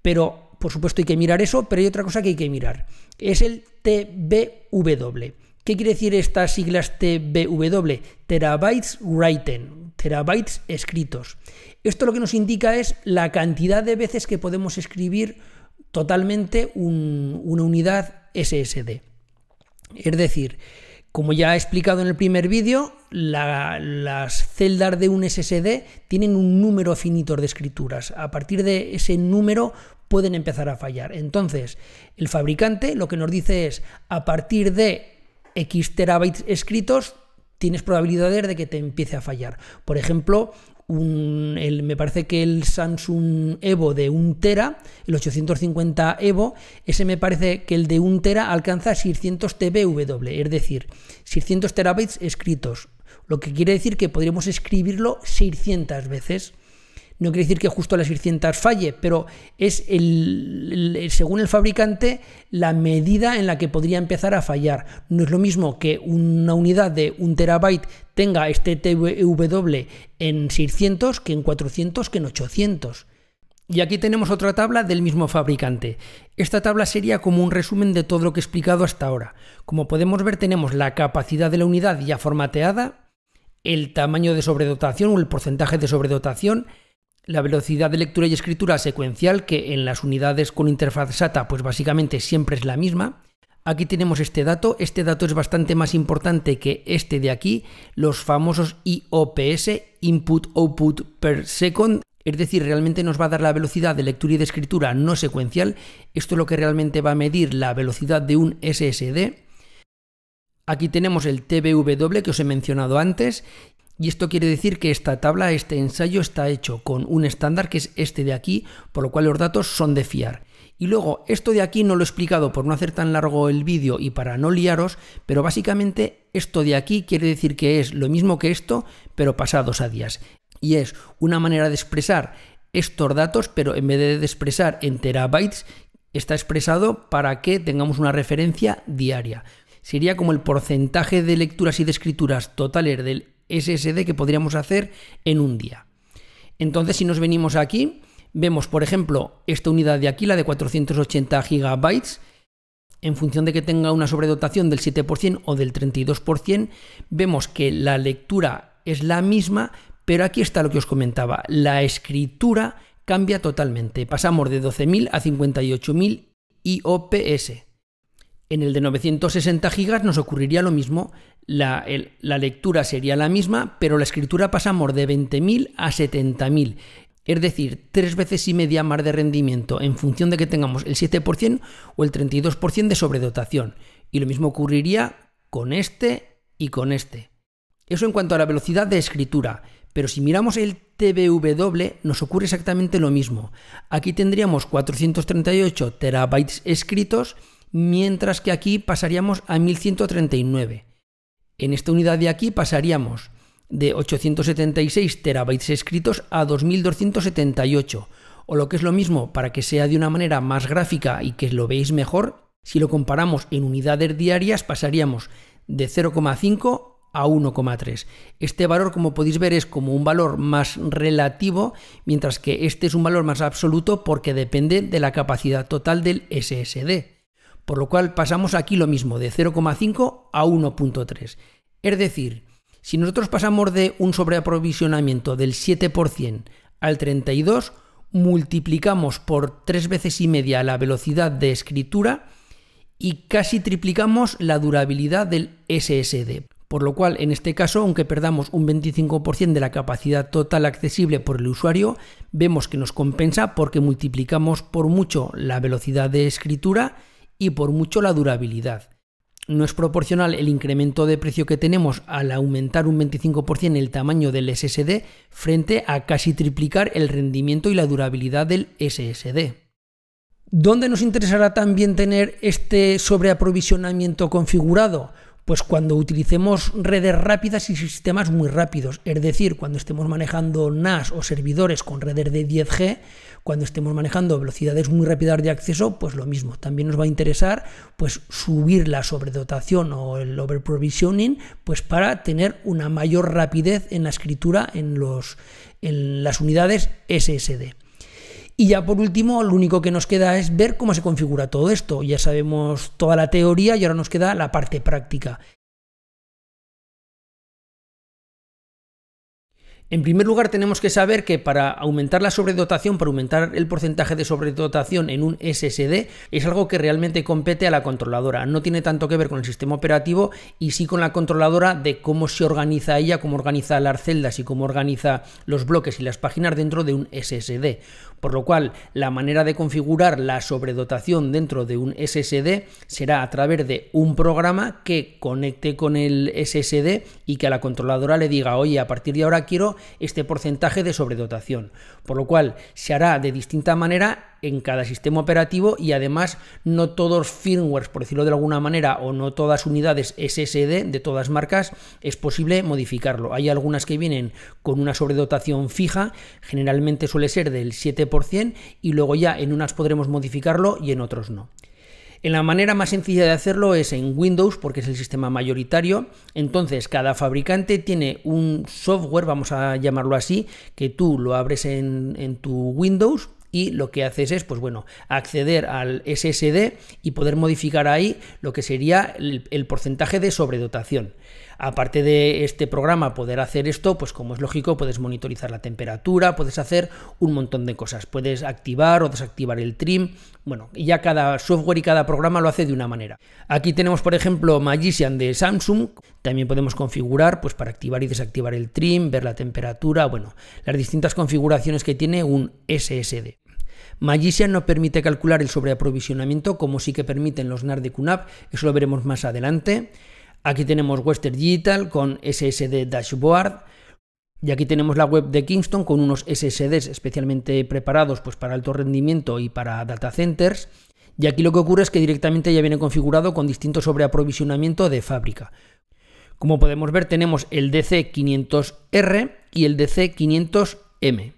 Pero, por supuesto, hay que mirar eso, pero hay otra cosa que hay que mirar. Es el TBW. ¿Qué quiere decir estas siglas TBW? Terabytes written, terabytes escritos. Esto lo que nos indica es la cantidad de veces que podemos escribir totalmente una unidad SSD. Es decir, como ya he explicado en el primer vídeo, las celdas de un SSD tienen un número finito de escrituras. A partir de ese número pueden empezar a fallar. Entonces, el fabricante lo que nos dice es, a partir de X terabytes escritos, tienes probabilidades de que te empiece a fallar. Por ejemplo, el, me parece que el Samsung Evo de un Tera, el 850 Evo, ese me parece que el de 1 Tera alcanza 600 TBW, es decir, 600 terabytes escritos, lo que quiere decir que podríamos escribirlo 600 veces. No quiere decir que justo a las 600 falle, pero es el, según el fabricante la medida en la que podría empezar a fallar. No es lo mismo que una unidad de un terabyte tenga este TW en 600 que en 400 que en 800. Y aquí tenemos otra tabla del mismo fabricante. Esta tabla sería como un resumen de todo lo que he explicado hasta ahora. Como podemos ver tenemos la capacidad de la unidad ya formateada, el tamaño de sobredotación o el porcentaje de sobredotación, la velocidad de lectura y escritura secuencial, que en las unidades con interfaz SATA pues básicamente siempre es la misma. Aquí tenemos este dato, este dato es bastante más importante que este de aquí, los famosos IOPS, Input Output per Second, es decir, realmente nos va a dar la velocidad de lectura y de escritura no secuencial, esto es lo que realmente va a medir la velocidad de un SSD. Aquí tenemos el TBW que os he mencionado antes y esto quiere decir que esta tabla, este ensayo está hecho con un estándar que es este de aquí, por lo cual los datos son de fiar. Y luego, esto de aquí no lo he explicado por no hacer tan largo el vídeo y para no liaros, pero básicamente esto de aquí quiere decir que es lo mismo que esto, pero pasados a días. Y es una manera de expresar estos datos, pero en vez de expresar en terabytes, está expresado para que tengamos una referencia diaria. Sería como el porcentaje de lecturas y de escrituras totales del SSD que podríamos hacer en un día. Entonces, si nos venimos aquí, vemos, por ejemplo, esta unidad de aquí, la de 480 GB, en función de que tenga una sobredotación del 7% o del 32%, vemos que la lectura es la misma, pero aquí está lo que os comentaba, la escritura cambia totalmente. Pasamos de 12.000 a 58.000 IOPS. En el de 960 gigas nos ocurriría lo mismo, la, lectura sería la misma, pero la escritura pasamos de 20.000 a 70.000. Es decir, tres veces y media más de rendimiento en función de que tengamos el 7% o el 32% de sobredotación. Y lo mismo ocurriría con este y con este. Eso en cuanto a la velocidad de escritura. Pero si miramos el TBW nos ocurre exactamente lo mismo. Aquí tendríamos 438 terabytes escritos mientras que aquí pasaríamos a 1139. En esta unidad de aquí pasaríamos de 876 terabytes escritos a 2278, o lo que es lo mismo, para que sea de una manera más gráfica y que lo veáis mejor, si lo comparamos en unidades diarias pasaríamos de 0,5 a 1,3. Este valor, como podéis ver, es como un valor más relativo, mientras que este es un valor más absoluto porque depende de la capacidad total del SSD. Por lo cual pasamos aquí lo mismo, de 0,5 a 1.3. Es decir, si nosotros pasamos de un sobreaprovisionamiento del 7% al 32%, multiplicamos por tres veces y media la velocidad de escritura y casi triplicamos la durabilidad del SSD. Por lo cual, en este caso, aunque perdamos un 25% de la capacidad total accesible por el usuario, vemos que nos compensa porque multiplicamos por mucho la velocidad de escritura y por mucho la durabilidad. No es proporcional el incremento de precio que tenemos al aumentar un 25% el tamaño del SSD frente a casi triplicar el rendimiento y la durabilidad del SSD. ¿Dónde nos interesará también tener este sobreaprovisionamiento configurado? Pues cuando utilicemos redes rápidas y sistemas muy rápidos, es decir, cuando estemos manejando NAS o servidores con redes de 10G, cuando estemos manejando velocidades muy rápidas de acceso, pues lo mismo. También nos va a interesar pues subir la sobredotación o el overprovisioning, pues para tener una mayor rapidez en la escritura en los en las unidades SSD. Y ya por último, lo único que nos queda es ver cómo se configura todo esto. Ya sabemos toda la teoría y ahora nos queda la parte práctica. En primer lugar, tenemos que saber que para aumentar la sobredotación, para aumentar el porcentaje de sobredotación en un SSD, es algo que realmente compete a la controladora. No tiene tanto que ver con el sistema operativo y sí con la controladora de cómo se organiza ella, cómo organiza las celdas y cómo organiza los bloques y las páginas dentro de un SSD por lo cual la manera de configurar la sobredotación dentro de un SSD será a través de un programa que conecte con el SSD y que a la controladora le diga, oye, a partir de ahora quiero este porcentaje de sobredotación, por lo cual se hará de distinta manera en cada sistema operativo y además no todos firmware por decirlo de alguna manera, o no todas unidades SSD de todas marcas, es posible modificarlo. Hay algunas que vienen con una sobredotación fija, generalmente suele ser del 7%, y luego ya en unas podremos modificarlo y en otros no. En la manera más sencilla de hacerlo es en Windows, porque es el sistema mayoritario. Entonces, cada fabricante tiene un software, vamos a llamarlo así, que tú lo abres en, en tu Windows y lo que haces es, pues bueno, acceder al SSD y poder modificar ahí lo que sería el, porcentaje de sobredotación. Aparte de este programa poder hacer esto, pues como es lógico, puedes monitorizar la temperatura, puedes hacer un montón de cosas, puedes activar o desactivar el trim, bueno, ya cada software y cada programa lo hace de una manera. Aquí tenemos, por ejemplo, Magician de Samsung, también podemos configurar pues para activar y desactivar el trim, ver la temperatura, bueno, las distintas configuraciones que tiene un SSD. Magician no permite calcular el sobreaprovisionamiento como sí que permiten los NAR de QNAP, eso lo veremos más adelante. Aquí tenemos Western Digital con SSD Dashboard. Y aquí tenemos la web de Kingston con unos SSDs especialmente preparados pues, para alto rendimiento y para data centers. Y aquí lo que ocurre es que directamente ya viene configurado con distinto sobreaprovisionamiento de fábrica. Como podemos ver tenemos el DC500R y el DC500M.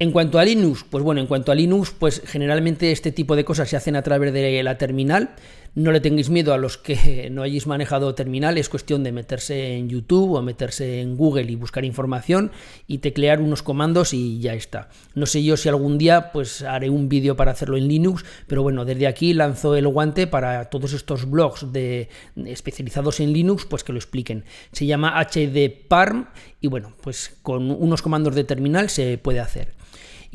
En cuanto a Linux, pues bueno, en cuanto a Linux, pues generalmente este tipo de cosas se hacen a través de la terminal. No le tengáis miedo a los que [laughs] no hayáis manejado terminal, es cuestión de meterse en YouTube o meterse en Google y buscar información y teclear unos comandos y ya está. No sé yo si algún día pues haré un vídeo para hacerlo en Linux, pero bueno, desde aquí lanzo el guante para todos estos blogs de especializados en Linux, pues que lo expliquen. Se llama HDParm y bueno, pues con unos comandos de terminal se puede hacer.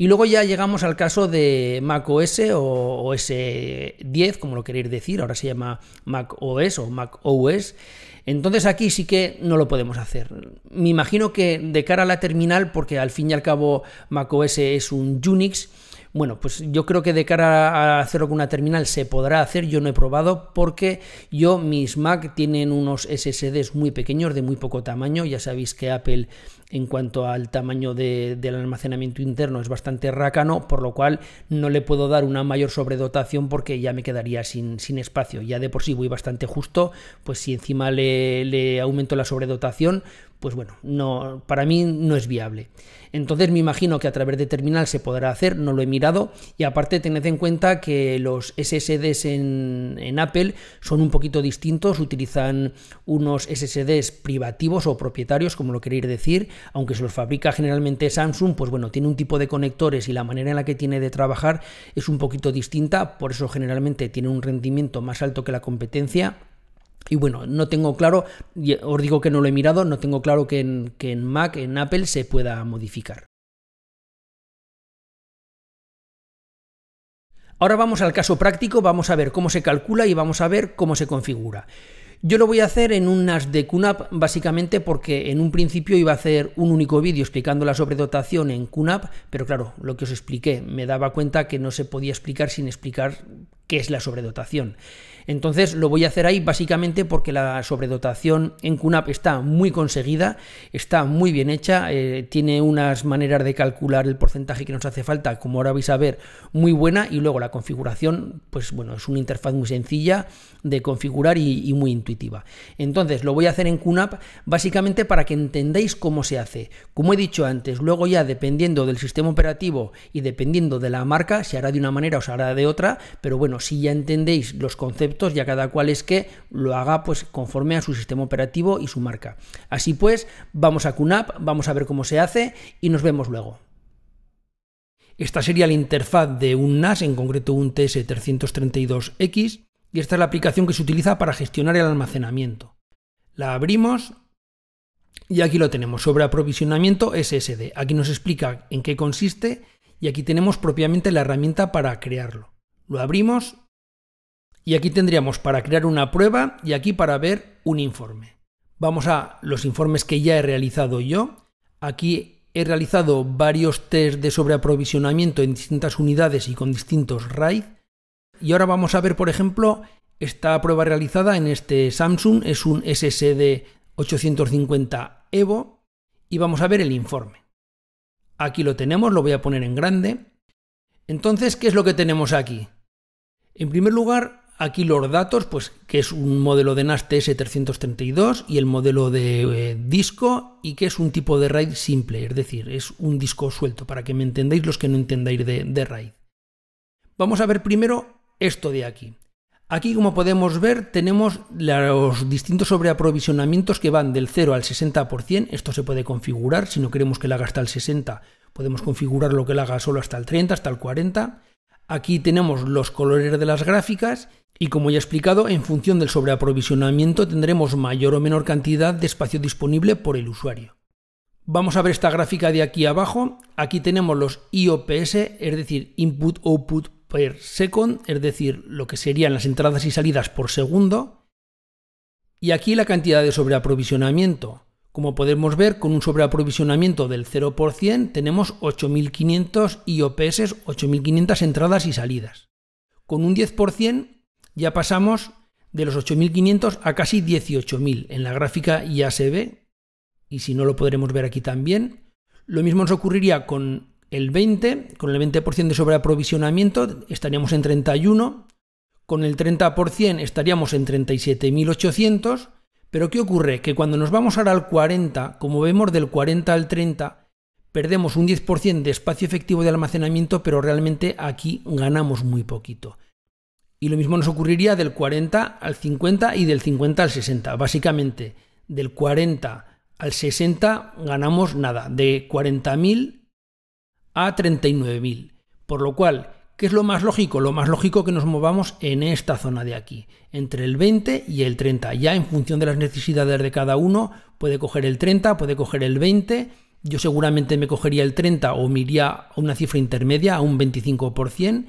Y luego ya llegamos al caso de os o OS 10, como lo queréis decir, ahora se llama mac os o mac os Entonces aquí sí que no lo podemos hacer. Me imagino que de cara a la terminal, porque al fin y al cabo mac os es un Unix, bueno, pues yo creo que de cara a hacerlo con una terminal se podrá hacer, yo no he probado porque yo mis Mac tienen unos SSDs muy pequeños de muy poco tamaño, ya sabéis que Apple en cuanto al tamaño del almacenamiento interno es bastante rácano, por lo cual no le puedo dar una mayor sobredotación porque ya me quedaría sin, espacio. Ya de por sí voy bastante justo, pues si encima le, aumento la sobredotación, pues bueno, no, para mí no es viable. Entonces me imagino que a través de terminal se podrá hacer, no lo he mirado, y aparte tened en cuenta que los SSDs en, en Apple son un poquito distintos, utilizan unos SSDs privativos o propietarios, como lo queréis decir, aunque se los fabrica generalmente Samsung, pues bueno, tiene un tipo de conectores y la manera en la que tiene de trabajar es un poquito distinta, por eso generalmente tiene un rendimiento más alto que la competencia, y bueno, no tengo claro, os digo que no lo he mirado, no tengo claro que en, que en, Mac, en Apple, se pueda modificar. Ahora vamos al caso práctico, vamos a ver cómo se calcula y vamos a ver cómo se configura. Yo lo voy a hacer en un de QNAP básicamente porque en un principio iba a hacer un único vídeo explicando la sobredotación en QNAP, pero claro, lo que os expliqué, me daba cuenta que no se podía explicar sin explicar qué es la sobredotación. Entonces lo voy a hacer ahí básicamente porque la sobredotación en CUNAP está muy conseguida, está muy bien hecha, eh, tiene unas maneras de calcular el porcentaje que nos hace falta, como ahora vais a ver, muy buena y luego la configuración, pues bueno, es una interfaz muy sencilla de configurar y, muy intuitiva. Entonces lo voy a hacer en CUNAP básicamente para que entendáis cómo se hace. Como he dicho antes, luego ya dependiendo del sistema operativo y dependiendo de la marca, se hará de una manera o se hará de otra, pero bueno, si ya entendéis los conceptos ya y cada cual es que lo haga pues conforme a su sistema operativo y su marca. Así pues, vamos a QNAP, vamos a ver cómo se hace y nos vemos luego. Esta sería la interfaz de un NAS, en concreto un TS332X, y esta es la aplicación que se utiliza para gestionar el almacenamiento. La abrimos y aquí lo tenemos, sobre aprovisionamiento SSD. Aquí nos explica en qué consiste y aquí tenemos propiamente la herramienta para crearlo. Lo abrimos y aquí tendríamos para crear una prueba y aquí para ver un informe. Vamos a los informes que ya he realizado yo. Aquí he realizado varios test de sobreaprovisionamiento en distintas unidades y con distintos RAID. Y ahora vamos a ver, por ejemplo, esta prueba realizada en este Samsung. Es un SSD 850 Evo. Y vamos a ver el informe. Aquí lo tenemos, lo voy a poner en grande. Entonces, ¿qué es lo que tenemos aquí? En primer lugar, Aquí los datos, pues que es un modelo de NAS TS332 y el modelo de eh, disco y que es un tipo de RAID simple, es decir, es un disco suelto, para que me entendáis los que no entendáis de, de RAID. Vamos a ver primero esto de aquí. Aquí, como podemos ver, tenemos los distintos sobreaprovisionamientos que van del 0 al 60%. Esto se puede configurar, si no queremos que la haga hasta el 60%, podemos configurar lo que la haga solo hasta el 30%, hasta el 40%. Aquí tenemos los colores de las gráficas y como ya he explicado, en función del sobreaprovisionamiento tendremos mayor o menor cantidad de espacio disponible por el usuario. Vamos a ver esta gráfica de aquí abajo. Aquí tenemos los IOPS, es decir, Input Output per Second, es decir, lo que serían las entradas y salidas por segundo. Y aquí la cantidad de sobreaprovisionamiento. Como podemos ver, con un sobreaprovisionamiento del 0%, tenemos 8.500 IOPS, 8.500 entradas y salidas. Con un 10% ya pasamos de los 8.500 a casi 18.000. En la gráfica ya se ve, y si no lo podremos ver aquí también. Lo mismo nos ocurriría con el 20, con el 20% de sobreaprovisionamiento estaríamos en 31, con el 30% estaríamos en 37.800 pero ¿qué ocurre? Que cuando nos vamos ahora al 40, como vemos del 40 al 30, perdemos un 10% de espacio efectivo de almacenamiento, pero realmente aquí ganamos muy poquito. Y lo mismo nos ocurriría del 40 al 50 y del 50 al 60. Básicamente, del 40 al 60 ganamos nada, de 40.000 a 39.000. Por lo cual, ¿Qué es lo más lógico? Lo más lógico que nos movamos en esta zona de aquí, entre el 20 y el 30. Ya en función de las necesidades de cada uno, puede coger el 30, puede coger el 20. Yo seguramente me cogería el 30 o me iría a una cifra intermedia, a un 25%.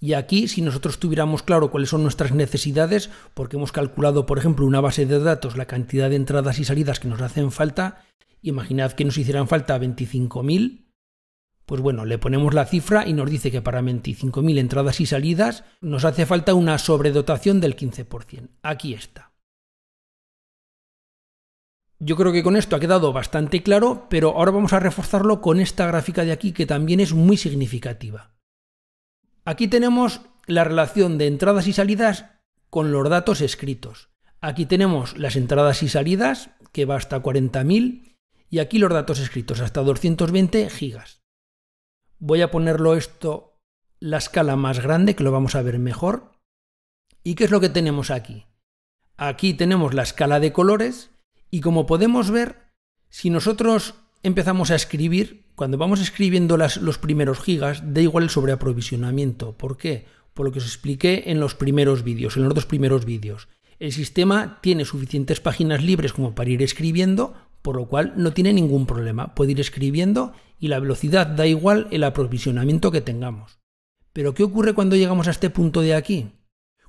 Y aquí, si nosotros tuviéramos claro cuáles son nuestras necesidades, porque hemos calculado, por ejemplo, una base de datos, la cantidad de entradas y salidas que nos hacen falta, imaginad que nos hicieran falta 25.000 pues bueno, le ponemos la cifra y nos dice que para 25.000 entradas y salidas nos hace falta una sobredotación del 15%. Aquí está. Yo creo que con esto ha quedado bastante claro, pero ahora vamos a reforzarlo con esta gráfica de aquí que también es muy significativa. Aquí tenemos la relación de entradas y salidas con los datos escritos. Aquí tenemos las entradas y salidas, que va hasta 40.000, y aquí los datos escritos, hasta 220 gigas. Voy a ponerlo esto la escala más grande, que lo vamos a ver mejor. ¿Y qué es lo que tenemos aquí? Aquí tenemos la escala de colores y como podemos ver, si nosotros empezamos a escribir, cuando vamos escribiendo los primeros gigas, da igual el sobreaprovisionamiento. ¿Por qué? Por lo que os expliqué en los primeros vídeos, en los dos primeros vídeos. El sistema tiene suficientes páginas libres como para ir escribiendo, por lo cual no tiene ningún problema, puede ir escribiendo y la velocidad da igual el aprovisionamiento que tengamos. Pero ¿qué ocurre cuando llegamos a este punto de aquí?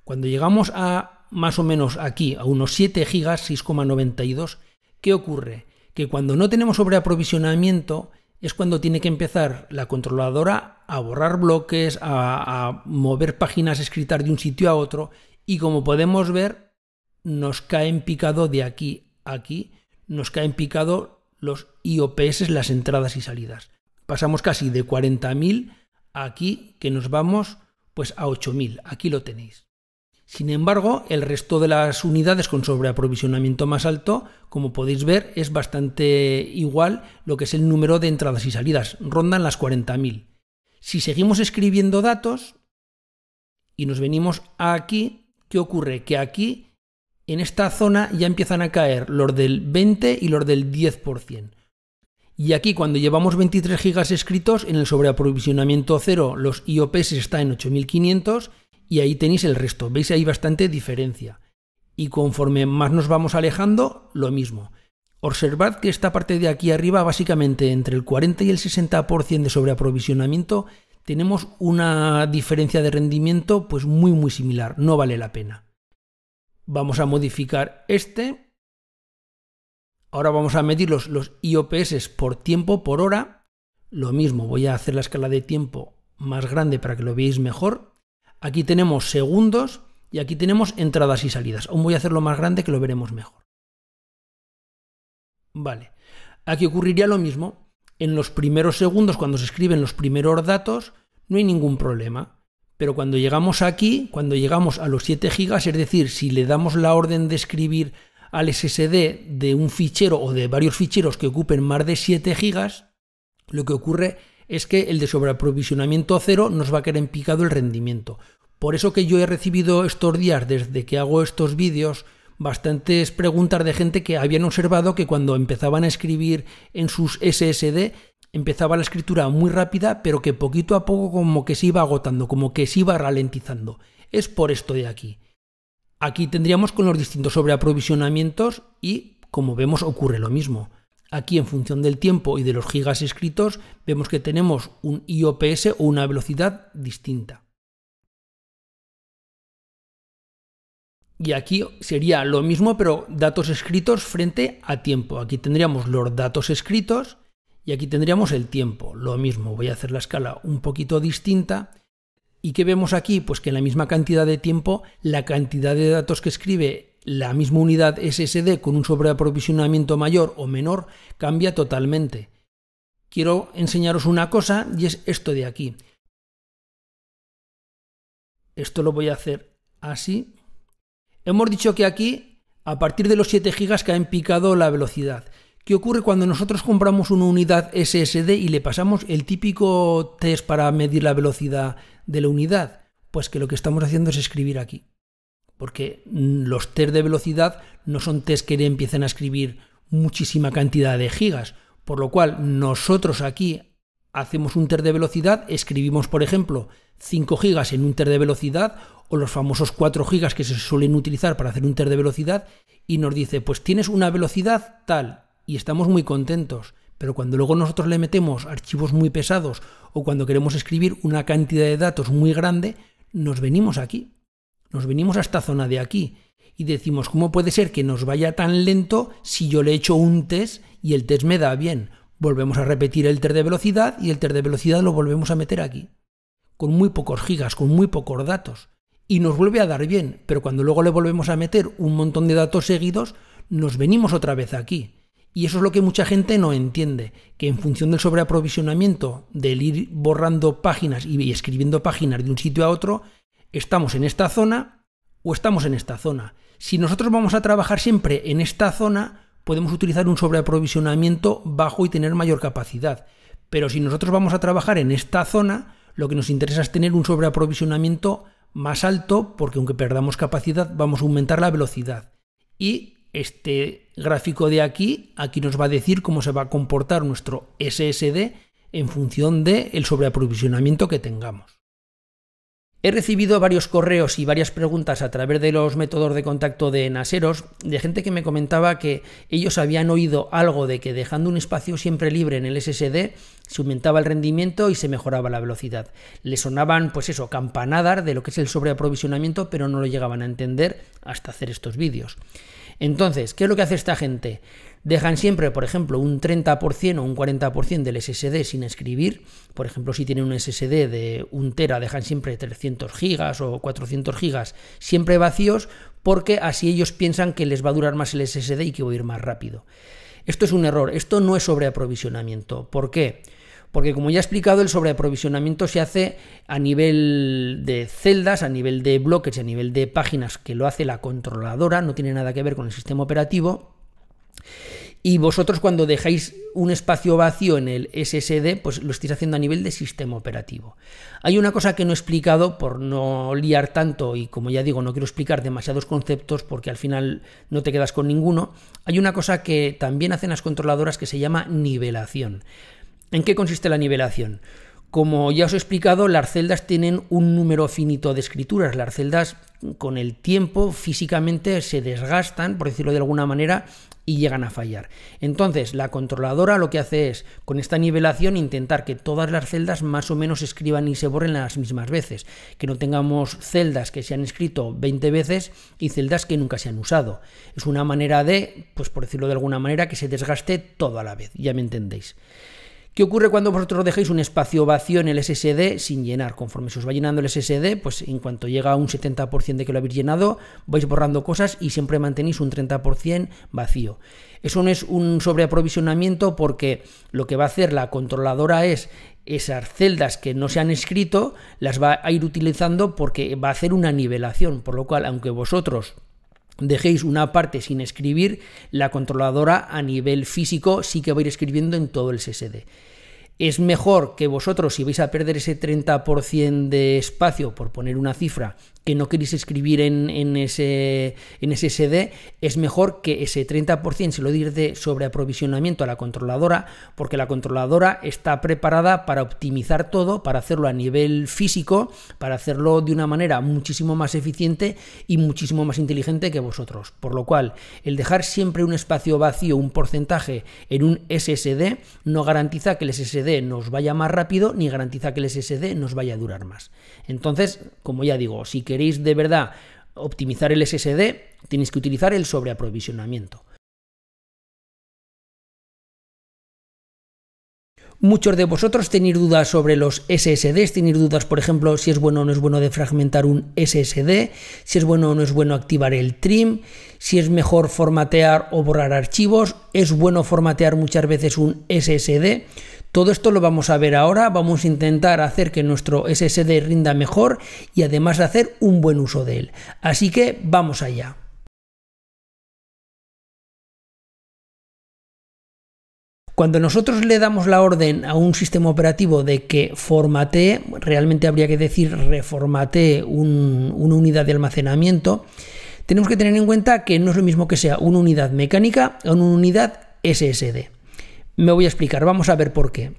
Cuando llegamos a más o menos aquí, a unos 7 gigas, 6,92, ¿qué ocurre? Que cuando no tenemos sobreaprovisionamiento es cuando tiene que empezar la controladora a borrar bloques, a, mover páginas escritas de un sitio a otro y como podemos ver, nos cae picado de aquí a aquí nos caen picado los IOPS, las entradas y salidas. Pasamos casi de 40.000 aquí que nos vamos pues a 8.000. Aquí lo tenéis. Sin embargo, el resto de las unidades con sobreaprovisionamiento más alto, como podéis ver, es bastante igual lo que es el número de entradas y salidas, rondan las 40.000. Si seguimos escribiendo datos y nos venimos aquí, ¿qué ocurre? Que aquí en esta zona ya empiezan a caer los del 20 y los del 10%. Y aquí cuando llevamos 23 gigas escritos, en el sobreaprovisionamiento cero los IOPs está en 8500 y ahí tenéis el resto. Veis ahí bastante diferencia. Y conforme más nos vamos alejando, lo mismo. Observad que esta parte de aquí arriba, básicamente entre el 40 y el 60% de sobreaprovisionamiento, tenemos una diferencia de rendimiento pues muy muy similar, no vale la pena. Vamos a modificar este. Ahora vamos a medir los, IOPS por tiempo, por hora. Lo mismo, voy a hacer la escala de tiempo más grande para que lo veáis mejor. Aquí tenemos segundos y aquí tenemos entradas y salidas. Aún voy a hacerlo más grande que lo veremos mejor. Vale. Aquí ocurriría lo mismo. En los primeros segundos, cuando se escriben los primeros datos, no hay ningún problema. Pero cuando llegamos aquí, cuando llegamos a los 7 gigas, es decir, si le damos la orden de escribir al SSD de un fichero o de varios ficheros que ocupen más de 7 gigas, lo que ocurre es que el de sobreaprovisionamiento cero nos va a quedar en picado el rendimiento. Por eso que yo he recibido estos días, desde que hago estos vídeos, bastantes preguntas de gente que habían observado que cuando empezaban a escribir en sus SSD empezaba la escritura muy rápida, pero que poquito a poco como que se iba agotando, como que se iba ralentizando. Es por esto de aquí. Aquí tendríamos con los distintos sobreaprovisionamientos y, como vemos, ocurre lo mismo. Aquí, en función del tiempo y de los gigas escritos, vemos que tenemos un IOPS o una velocidad distinta. Y aquí sería lo mismo, pero datos escritos frente a tiempo. Aquí tendríamos los datos escritos y aquí tendríamos el tiempo, lo mismo, voy a hacer la escala un poquito distinta. ¿Y qué vemos aquí? Pues que en la misma cantidad de tiempo, la cantidad de datos que escribe la misma unidad SSD con un sobreaprovisionamiento mayor o menor cambia totalmente. Quiero enseñaros una cosa y es esto de aquí. Esto lo voy a hacer así. Hemos dicho que aquí, a partir de los 7 GB, que en picado la velocidad. ¿Qué ocurre cuando nosotros compramos una unidad SSD y le pasamos el típico test para medir la velocidad de la unidad? Pues que lo que estamos haciendo es escribir aquí. Porque mm, los test de velocidad no son test que empiecen a escribir muchísima cantidad de gigas. Por lo cual, nosotros aquí hacemos un test de velocidad, escribimos, por ejemplo, 5 gigas en un test de velocidad o los famosos 4 gigas que se suelen utilizar para hacer un test de velocidad y nos dice, pues tienes una velocidad tal, y estamos muy contentos. Pero cuando luego nosotros le metemos archivos muy pesados o cuando queremos escribir una cantidad de datos muy grande, nos venimos aquí. Nos venimos a esta zona de aquí y decimos, ¿cómo puede ser que nos vaya tan lento si yo le echo un test y el test me da bien? Volvemos a repetir el test de velocidad y el test de velocidad lo volvemos a meter aquí. Con muy pocos gigas, con muy pocos datos. Y nos vuelve a dar bien, pero cuando luego le volvemos a meter un montón de datos seguidos, nos venimos otra vez aquí y eso es lo que mucha gente no entiende, que en función del sobreaprovisionamiento, del ir borrando páginas y escribiendo páginas de un sitio a otro, estamos en esta zona o estamos en esta zona. Si nosotros vamos a trabajar siempre en esta zona, podemos utilizar un sobreaprovisionamiento bajo y tener mayor capacidad. Pero si nosotros vamos a trabajar en esta zona, lo que nos interesa es tener un sobreaprovisionamiento más alto, porque aunque perdamos capacidad, vamos a aumentar la velocidad. Y este gráfico de aquí, aquí nos va a decir cómo se va a comportar nuestro SSD en función del el sobreaprovisionamiento que tengamos. He recibido varios correos y varias preguntas a través de los métodos de contacto de Naseros de gente que me comentaba que ellos habían oído algo de que dejando un espacio siempre libre en el SSD se aumentaba el rendimiento y se mejoraba la velocidad. le sonaban, pues eso, campanadas de lo que es el sobreaprovisionamiento, pero no lo llegaban a entender hasta hacer estos vídeos. Entonces, ¿qué es lo que hace esta gente? Dejan siempre, por ejemplo, un 30% o un 40% del SSD sin escribir. Por ejemplo, si tienen un SSD de un tera, dejan siempre 300 gigas o 400 gigas siempre vacíos porque así ellos piensan que les va a durar más el SSD y que va a ir más rápido. Esto es un error, esto no es sobreaprovisionamiento. ¿Por qué? porque como ya he explicado, el sobreaprovisionamiento se hace a nivel de celdas, a nivel de bloques, a nivel de páginas, que lo hace la controladora, no tiene nada que ver con el sistema operativo. Y vosotros cuando dejáis un espacio vacío en el SSD, pues lo estáis haciendo a nivel de sistema operativo. Hay una cosa que no he explicado por no liar tanto y como ya digo, no quiero explicar demasiados conceptos porque al final no te quedas con ninguno. Hay una cosa que también hacen las controladoras que se llama nivelación. ¿En qué consiste la nivelación? Como ya os he explicado, las celdas tienen un número finito de escrituras. Las celdas con el tiempo físicamente se desgastan, por decirlo de alguna manera, y llegan a fallar. Entonces, la controladora lo que hace es, con esta nivelación, intentar que todas las celdas más o menos escriban y se borren las mismas veces, que no tengamos celdas que se han escrito 20 veces y celdas que nunca se han usado. Es una manera de, pues por decirlo de alguna manera, que se desgaste todo a la vez, ya me entendéis. ¿Qué ocurre cuando vosotros dejáis un espacio vacío en el SSD sin llenar? Conforme se os va llenando el SSD, pues en cuanto llega a un 70% de que lo habéis llenado, vais borrando cosas y siempre mantenéis un 30% vacío. Eso no es un sobreaprovisionamiento porque lo que va a hacer la controladora es esas celdas que no se han escrito, las va a ir utilizando porque va a hacer una nivelación, por lo cual aunque vosotros dejéis una parte sin escribir, la controladora a nivel físico sí que va a ir escribiendo en todo el SSD. Es mejor que vosotros, si vais a perder ese 30% de espacio, por poner una cifra, que no queréis escribir en, en, ese, en es mejor que ese 30% se lo diré de sobreaprovisionamiento a la controladora, porque la controladora está preparada para optimizar todo, para hacerlo a nivel físico, para hacerlo de una manera muchísimo más eficiente y muchísimo más inteligente que vosotros. Por lo cual, el dejar siempre un espacio vacío, un porcentaje en un SSD, no garantiza que el SSD nos vaya más rápido ni garantiza que el SSD nos vaya a durar más. Entonces, como ya digo, sí que queréis de verdad optimizar el SSD, tenéis que utilizar el sobreaprovisionamiento. Muchos de vosotros tenéis dudas sobre los SSDs, tenéis dudas, por ejemplo, si es bueno o no es bueno de fragmentar un SSD, si es bueno o no es bueno activar el trim, si es mejor formatear o borrar archivos, es bueno formatear muchas veces un SSD. Todo esto lo vamos a ver ahora, vamos a intentar hacer que nuestro SSD rinda mejor y además hacer un buen uso de él. Así que vamos allá. Cuando nosotros le damos la orden a un sistema operativo de que formatee, realmente habría que decir reformatee una unidad de almacenamiento, tenemos que tener en cuenta que no es lo mismo que sea una unidad mecánica o una unidad SSD. Me voy a explicar, vamos a ver por qué.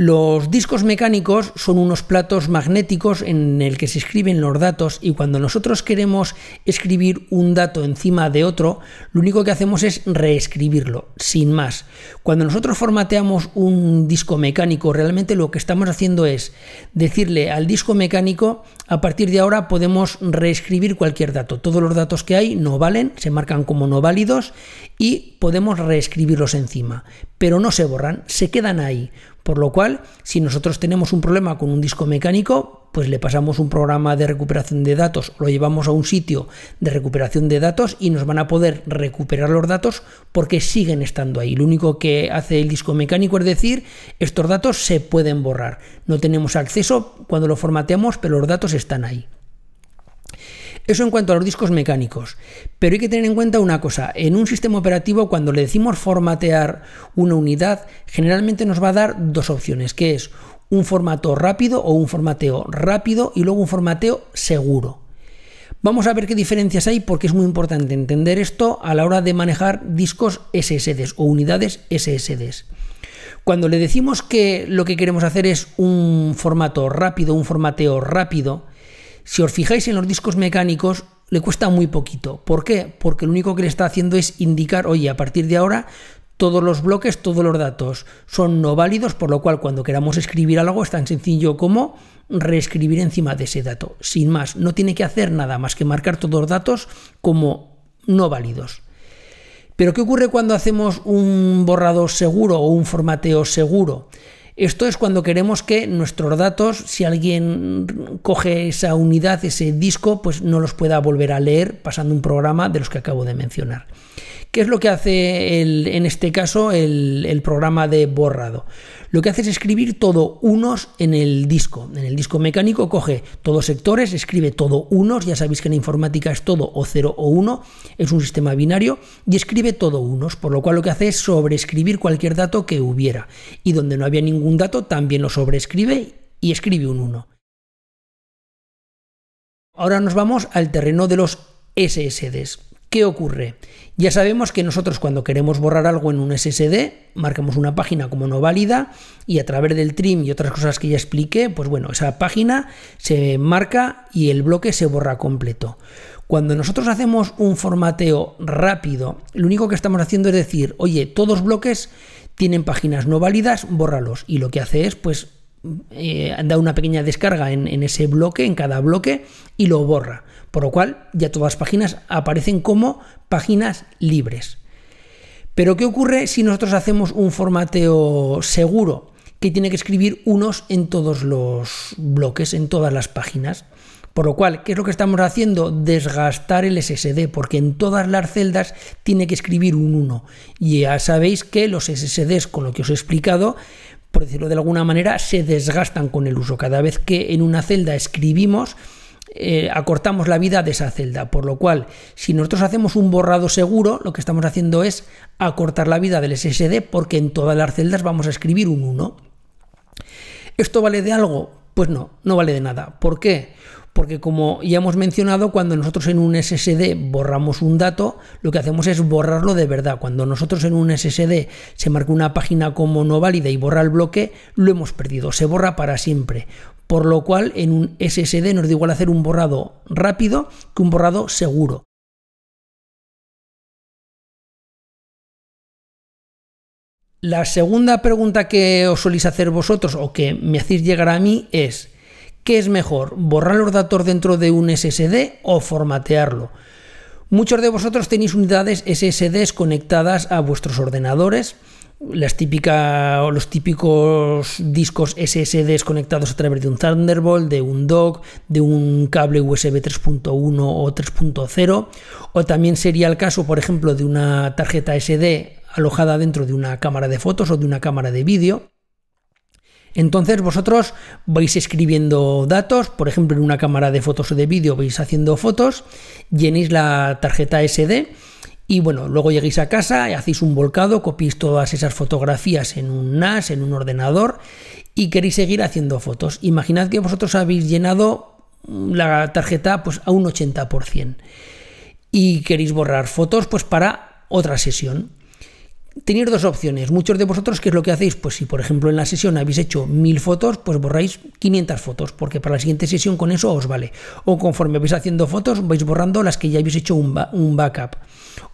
Los discos mecánicos son unos platos magnéticos en el que se escriben los datos y cuando nosotros queremos escribir un dato encima de otro, lo único que hacemos es reescribirlo, sin más. Cuando nosotros formateamos un disco mecánico, realmente lo que estamos haciendo es decirle al disco mecánico, a partir de ahora podemos reescribir cualquier dato. Todos los datos que hay no valen, se marcan como no válidos y podemos reescribirlos encima, pero no se borran, se quedan ahí. Por lo cual, si nosotros tenemos un problema con un disco mecánico, pues le pasamos un programa de recuperación de datos, lo llevamos a un sitio de recuperación de datos y nos van a poder recuperar los datos porque siguen estando ahí. Lo único que hace el disco mecánico es decir, estos datos se pueden borrar. No tenemos acceso cuando lo formateamos, pero los datos están ahí. Eso en cuanto a los discos mecánicos. Pero hay que tener en cuenta una cosa. En un sistema operativo, cuando le decimos formatear una unidad, generalmente nos va a dar dos opciones, que es un formato rápido o un formateo rápido y luego un formateo seguro. Vamos a ver qué diferencias hay porque es muy importante entender esto a la hora de manejar discos SSDs o unidades SSDs. Cuando le decimos que lo que queremos hacer es un formato rápido, un formateo rápido, si os fijáis en los discos mecánicos, le cuesta muy poquito. ¿Por qué? Porque lo único que le está haciendo es indicar, oye, a partir de ahora todos los bloques, todos los datos son no válidos, por lo cual cuando queramos escribir algo es tan sencillo como reescribir encima de ese dato. Sin más, no tiene que hacer nada más que marcar todos los datos como no válidos. Pero ¿qué ocurre cuando hacemos un borrado seguro o un formateo seguro? Esto es cuando queremos que nuestros datos, si alguien coge esa unidad, ese disco, pues no los pueda volver a leer pasando un programa de los que acabo de mencionar. ¿Qué es lo que hace en este caso el programa de borrado? lo que hace es escribir todo unos en el disco. En el disco mecánico coge todos sectores, escribe todo unos, ya sabéis que en informática es todo o 0 o 1, es un sistema binario, y escribe todo unos, por lo cual lo que hace es sobreescribir cualquier dato que hubiera. Y donde no había ningún dato también lo sobreescribe y escribe un 1. Ahora nos vamos al terreno de los SSDs. ¿Qué ocurre? Ya sabemos que nosotros cuando queremos borrar algo en un SSD, marcamos una página como no válida y a través del trim y otras cosas que ya expliqué, pues bueno, esa página se marca y el bloque se borra completo. Cuando nosotros hacemos un formateo rápido, lo único que estamos haciendo es decir, oye, todos bloques tienen páginas no válidas, bórralos. Y lo que hace es, pues, eh, da una pequeña descarga en ese bloque, en cada bloque, y lo borra. Por lo cual ya todas las páginas aparecen como páginas libres. Pero ¿qué ocurre si nosotros hacemos un formateo seguro que tiene que escribir unos en todos los bloques, en todas las páginas? Por lo cual, ¿qué es lo que estamos haciendo? Desgastar el SSD, porque en todas las celdas tiene que escribir un 1. Y ya sabéis que los SSDs, con lo que os he explicado, por decirlo de alguna manera, se desgastan con el uso. Cada vez que en una celda escribimos, eh, acortamos la vida de esa celda. Por lo cual, si nosotros hacemos un borrado seguro, lo que estamos haciendo es acortar la vida del SSD porque en todas las celdas vamos a escribir un 1. ¿Esto vale de algo? Pues no, no vale de nada. ¿Por qué? porque como ya hemos mencionado, cuando nosotros en un SSD borramos un dato, lo que hacemos es borrarlo de verdad. Cuando nosotros en un SSD se marca una página como no válida y borra el bloque, lo hemos perdido, se borra para siempre. Por lo cual en un SSD nos da igual hacer un borrado rápido que un borrado seguro. La segunda pregunta que os soléis hacer vosotros o que me hacéis llegar a mí es, ¿Qué es mejor? ¿Borrar los datos dentro de un SSD o formatearlo? Muchos de vosotros tenéis unidades ssd conectadas a vuestros ordenadores, las o los típicos discos ssd conectados a través de un Thunderbolt, de un dock, de un cable USB 3.1 o 3.0, o también sería el caso, por ejemplo, de una tarjeta SD alojada dentro de una cámara de fotos o de una cámara de vídeo. Entonces vosotros vais escribiendo datos, por ejemplo en una cámara de fotos o de vídeo vais haciendo fotos, llenéis la tarjeta SD y bueno, luego lleguéis a casa, hacéis un volcado, copiéis todas esas fotografías en un NAS, en un ordenador y queréis seguir haciendo fotos. Imaginad que vosotros habéis llenado la tarjeta pues a un 80% y queréis borrar fotos pues para otra sesión tenéis dos opciones. Muchos de vosotros, ¿qué es lo que hacéis? Pues si, por ejemplo, en la sesión habéis hecho mil fotos, pues borráis 500 fotos, porque para la siguiente sesión con eso os vale. O conforme vais haciendo fotos, vais borrando las que ya habéis hecho un, backup.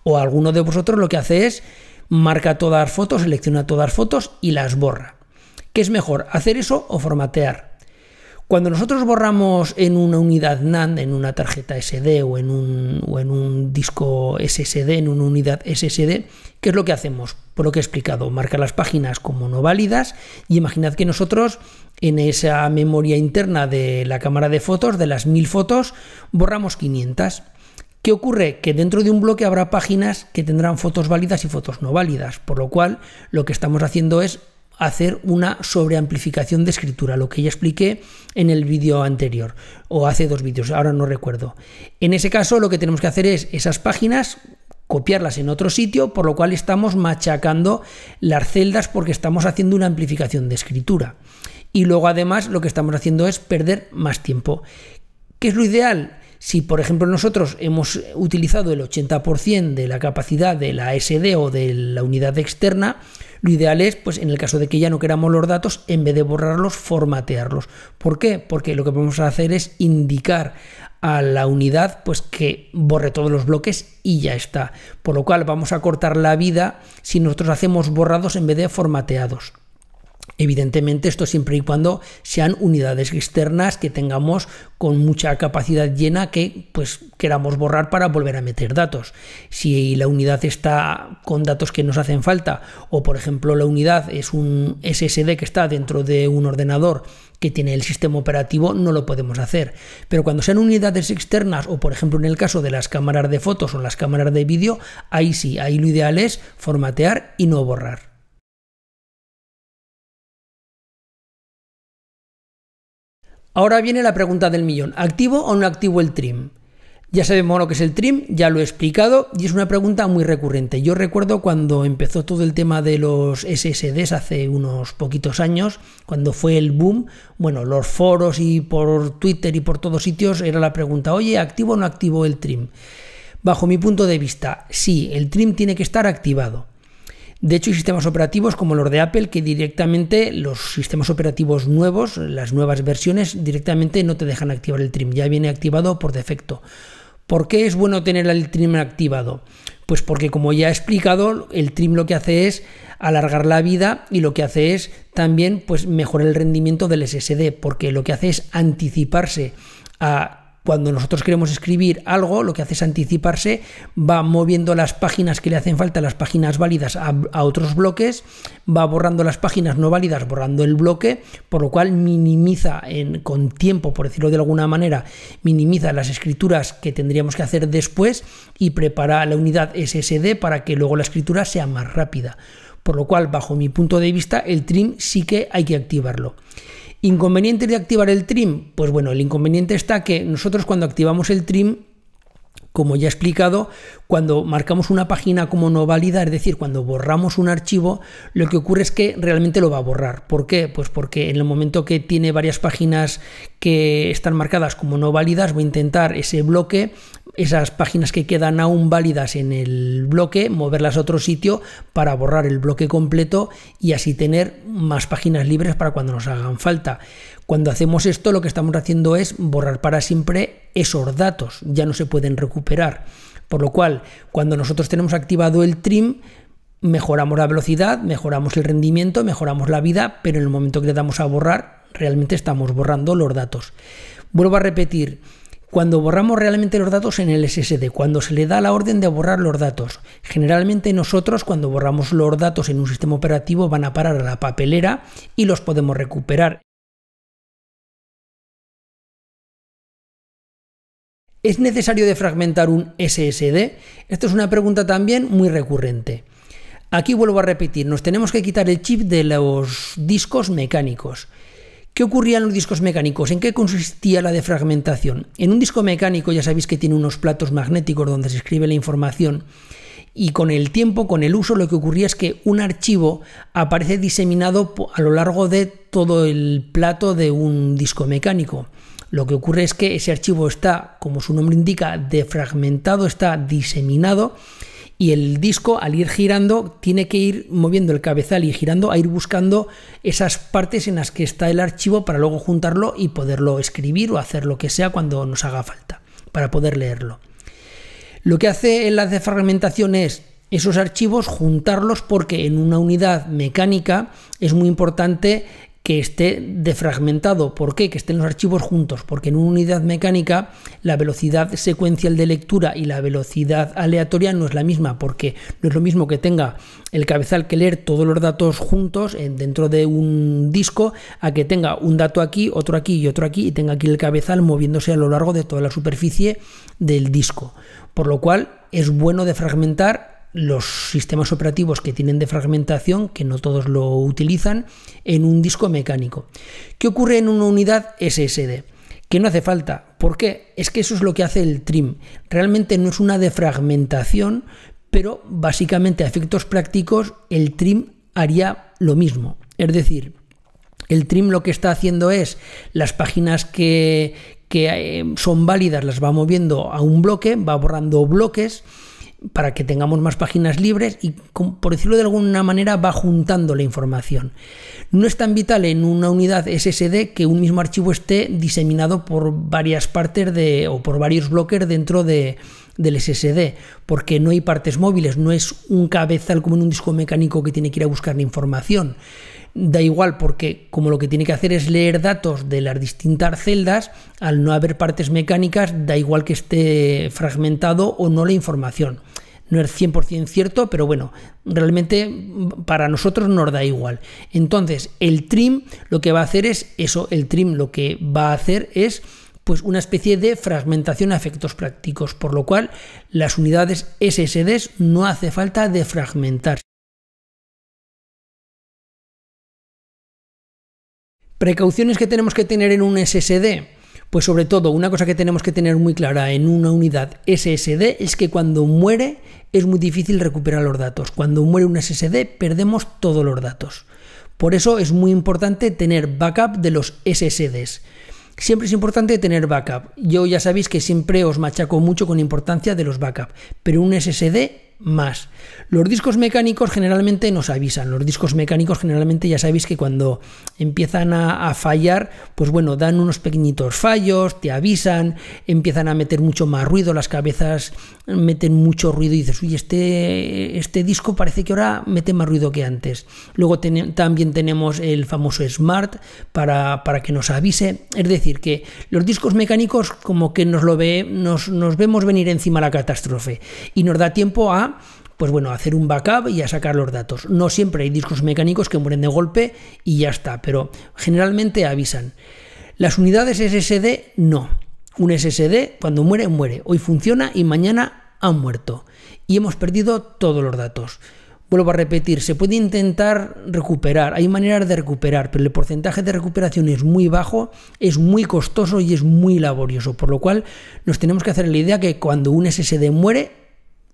O alguno de vosotros lo que hace es marca todas las fotos, selecciona todas las fotos y las borra. ¿Qué es mejor, hacer eso o formatear? Cuando nosotros borramos en una unidad NAND, en una tarjeta SD o en un, en un disco SSD, en una unidad SSD, ¿qué es lo que hacemos? Por lo que he explicado, marca las páginas como no válidas y imaginad que nosotros en esa memoria interna de la cámara de fotos, de las 1000 fotos, borramos 500. ¿Qué ocurre? Que dentro de un bloque habrá páginas que tendrán fotos válidas y fotos no válidas, por lo cual lo que estamos haciendo es hacer una sobreamplificación de escritura, lo que ya expliqué en el vídeo anterior, o hace dos vídeos, ahora no recuerdo. En ese caso lo que tenemos que hacer es esas páginas copiarlas en otro sitio, por lo cual estamos machacando las celdas porque estamos haciendo una amplificación de escritura. Y luego además lo que estamos haciendo es perder más tiempo. ¿Qué es lo ideal? Si, por ejemplo, nosotros hemos utilizado el 80% de la capacidad de la SD o de la unidad externa, lo ideal es, pues en el caso de que ya no queramos los datos, en vez de borrarlos, formatearlos. ¿Por qué? Porque lo que podemos hacer es indicar a la unidad pues que borre todos los bloques y ya está. Por lo cual vamos a cortar la vida si nosotros hacemos borrados en vez de formateados. Evidentemente, esto siempre y cuando sean unidades externas que tengamos con mucha capacidad llena que pues queramos borrar para volver a meter datos. Si la unidad está con datos que nos hacen falta o por ejemplo la unidad es un SSD que está dentro de un ordenador que tiene el sistema operativo, no lo podemos hacer. Pero cuando sean unidades externas o por ejemplo en el caso de las cámaras de fotos o las cámaras de vídeo, ahí sí, ahí lo ideal es formatear y no borrar. Ahora viene la pregunta del millón, ¿activo o no activo el trim? Ya sabemos lo que es el trim, ya lo he explicado y es una pregunta muy recurrente. Yo recuerdo cuando empezó todo el tema de los SSDs hace unos poquitos años, cuando fue el boom, bueno, los foros y por Twitter y por todos sitios era la pregunta, oye, ¿activo o no activo el trim? Bajo mi punto de vista, sí, el trim tiene que estar activado. De hecho, hay sistemas operativos como los de Apple que directamente los sistemas operativos nuevos, las nuevas versiones, directamente no te dejan activar el trim, ya viene activado por defecto. ¿Por qué es bueno tener el trim activado? Pues porque como ya he explicado, el trim lo que hace es alargar la vida y lo que hace es también pues mejorar el rendimiento del SSD, porque lo que hace es anticiparse a cuando nosotros queremos escribir algo, lo que hace es anticiparse, va moviendo las páginas que le hacen falta, las páginas válidas a, otros bloques, va borrando las páginas no válidas, borrando el bloque, por lo cual minimiza en, con tiempo, por decirlo de alguna manera, minimiza las escrituras que tendríamos que hacer después y prepara la unidad SSD para que luego la escritura sea más rápida. Por lo cual, bajo mi punto de vista, el trim sí que hay que activarlo. ¿Inconveniente de activar el trim? Pues bueno, el inconveniente está que nosotros cuando activamos el trim, como ya he explicado, cuando marcamos una página como no válida, es decir, cuando borramos un archivo, lo que ocurre es que realmente lo va a borrar. ¿Por qué? Pues porque en el momento que tiene varias páginas que están marcadas como no válidas, voy a intentar ese bloque, esas páginas que quedan aún válidas en el bloque, moverlas a otro sitio para borrar el bloque completo y así tener más páginas libres para cuando nos hagan falta. Cuando hacemos esto, lo que estamos haciendo es borrar para siempre esos datos, ya no se pueden recuperar. Por lo cual, cuando nosotros tenemos activado el trim, mejoramos la velocidad, mejoramos el rendimiento, mejoramos la vida, pero en el momento que le damos a borrar, realmente estamos borrando los datos. Vuelvo a repetir, cuando borramos realmente los datos en el SSD, cuando se le da la orden de borrar los datos. Generalmente nosotros cuando borramos los datos en un sistema operativo van a parar a la papelera y los podemos recuperar ¿Es necesario defragmentar un SSD? Esto es una pregunta también muy recurrente. Aquí vuelvo a repetir, nos tenemos que quitar el chip de los discos mecánicos. ¿Qué ocurría en los discos mecánicos? ¿En qué consistía la defragmentación? En un disco mecánico ya sabéis que tiene unos platos magnéticos donde se escribe la información y con el tiempo, con el uso, lo que ocurría es que un archivo aparece diseminado a lo largo de todo el plato de un disco mecánico. Lo que ocurre es que ese archivo está, como su nombre indica, defragmentado, está diseminado y el disco al ir girando tiene que ir moviendo el cabezal y girando a ir buscando esas partes en las que está el archivo para luego juntarlo y poderlo escribir o hacer lo que sea cuando nos haga falta para poder leerlo. Lo que hace la defragmentación es esos archivos juntarlos porque en una unidad mecánica es muy importante que esté defragmentado. ¿Por qué? Que estén los archivos juntos, porque en una unidad mecánica la velocidad secuencial de lectura y la velocidad aleatoria no es la misma, porque no es lo mismo que tenga el cabezal que leer todos los datos juntos eh, dentro de un disco a que tenga un dato aquí, otro aquí y otro aquí y tenga aquí el cabezal moviéndose a lo largo de toda la superficie del disco. Por lo cual es bueno defragmentar los sistemas operativos que tienen de fragmentación, que no todos lo utilizan, en un disco mecánico. ¿Qué ocurre en una unidad SSD? Que no hace falta. ¿Por qué? Es que eso es lo que hace el trim. Realmente no es una defragmentación, pero básicamente a efectos prácticos el trim haría lo mismo. Es decir, el trim lo que está haciendo es las páginas que eh, son válidas las va moviendo a un bloque, va borrando bloques para que tengamos más páginas libres y, por decirlo de alguna manera, va juntando la información. No es tan vital en una unidad SSD que un mismo archivo esté diseminado por varias partes de, o por varios bloques dentro de, del SSD, porque no hay partes móviles, no es un cabezal como en un disco mecánico que tiene que ir a buscar la información da igual porque como lo que tiene que hacer es leer datos de las distintas celdas, al no haber partes mecánicas, da igual que esté fragmentado o no la información. No es 100% cierto, pero bueno, realmente mm, para nosotros nos da igual. Entonces, el trim lo que va a hacer es eso, el trim lo que va a hacer es pues una especie de fragmentación a efectos prácticos, por lo cual las unidades SSDs no hace falta fragmentarse. Precauciones que tenemos que tener en un SSD. Pues sobre todo, una cosa que tenemos que tener muy clara en una unidad SSD es que cuando muere es muy difícil recuperar los datos. Cuando muere un SSD perdemos todos los datos. Por eso es muy importante tener backup de los SSDs. Siempre es importante tener backup. Yo ya sabéis que siempre os machaco mucho con la importancia de los backups, pero un SSD más. Los discos mecánicos generalmente nos avisan. Los discos mecánicos generalmente ya sabéis que cuando empiezan a, fallar, pues bueno, dan unos pequeñitos fallos, te avisan, empiezan a meter mucho más ruido, las cabezas meten mucho ruido y dices, uy, este, este disco parece que ahora mete más ruido que antes. Luego también tenemos el famoso Smart para, que nos avise. Es decir, que los discos mecánicos como que nos lo ve, nos, nos vemos venir encima la catástrofe y nos da tiempo a pues bueno, hacer un backup y a sacar los datos. No siempre hay discos mecánicos que mueren de golpe y ya está, pero generalmente avisan. Las unidades SSD no. Un SSD cuando muere, muere. Hoy funciona y mañana ha muerto. Y hemos perdido todos los datos. Vuelvo a repetir, se puede intentar recuperar, hay maneras de recuperar, pero el porcentaje de recuperación es muy bajo, es muy costoso y es muy laborioso, por lo cual nos tenemos que hacer la idea que cuando un SSD muere,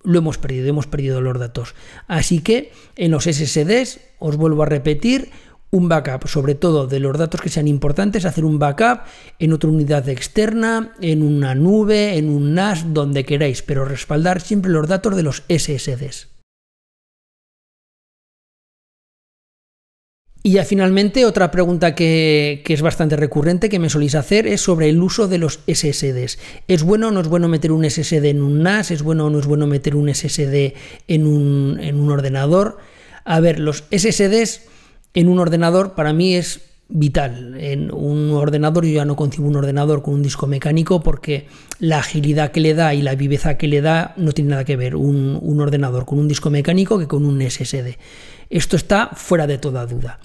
lo hemos perdido, hemos perdido los datos. Así que en los SSDs, os vuelvo a repetir, un backup, sobre todo de los datos que sean importantes, hacer un backup en otra unidad externa, en una nube, en un NAS, donde queráis, pero respaldar siempre los datos de los SSDs. Y ya finalmente, otra pregunta que, es bastante recurrente que me soléis hacer es sobre el uso de los SSDs. ¿Es bueno o no es bueno meter un SSD en un NAS? ¿Es bueno o no es bueno meter un SSD en un, ordenador? A ver, los SSDs en un ordenador para mí es vital. En un ordenador yo ya no concibo un ordenador con un disco mecánico porque la agilidad que le da y la viveza que le da no tiene nada que ver un ordenador con un disco mecánico que con un SSD. Esto está fuera de toda duda.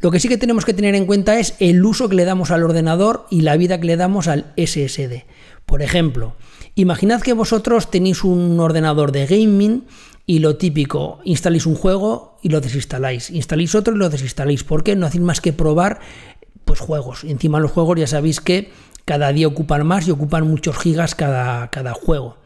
Lo que sí que tenemos que tener en cuenta es el uso que le damos al ordenador y la vida que le damos al SSD. Por ejemplo, imaginad que vosotros tenéis un ordenador de gaming y lo típico, instaléis un juego y lo desinstaláis, instaléis otro y lo desinstaláis. ¿Por qué? No hacéis más que probar pues juegos. Encima los juegos ya sabéis que cada día ocupan más y ocupan muchos gigas cada, cada juego.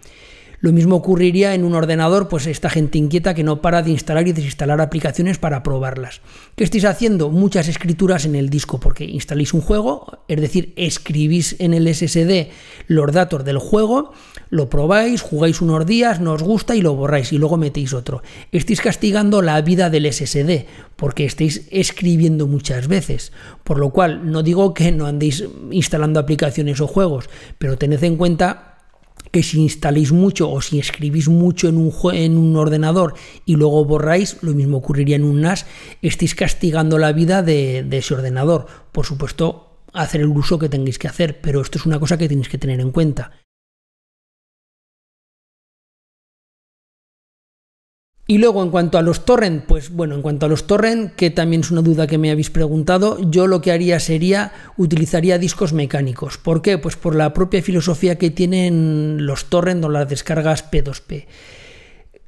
Lo mismo ocurriría en un ordenador, pues esta gente inquieta que no para de instalar y desinstalar aplicaciones para probarlas. ¿Qué estáis haciendo? Muchas escrituras en el disco, porque instaléis un juego, es decir, escribís en el SSD los datos del juego, lo probáis, jugáis unos días, no os gusta y lo borráis y luego metéis otro. Estáis castigando la vida del SSD, porque estáis escribiendo muchas veces. Por lo cual, no digo que no andéis instalando aplicaciones o juegos, pero tened en cuenta que si instaléis mucho o si escribís mucho en un, en un ordenador y luego borráis, lo mismo ocurriría en un NAS, estéis castigando la vida de, de ese ordenador. Por supuesto, hacer el uso que tengáis que hacer, pero esto es una cosa que tenéis que tener en cuenta. Y luego, en cuanto a los torrent, pues bueno, en cuanto a los torrent, que también es una duda que me habéis preguntado, yo lo que haría sería utilizaría discos mecánicos. ¿Por qué? Pues por la propia filosofía que tienen los torrent o las descargas P2P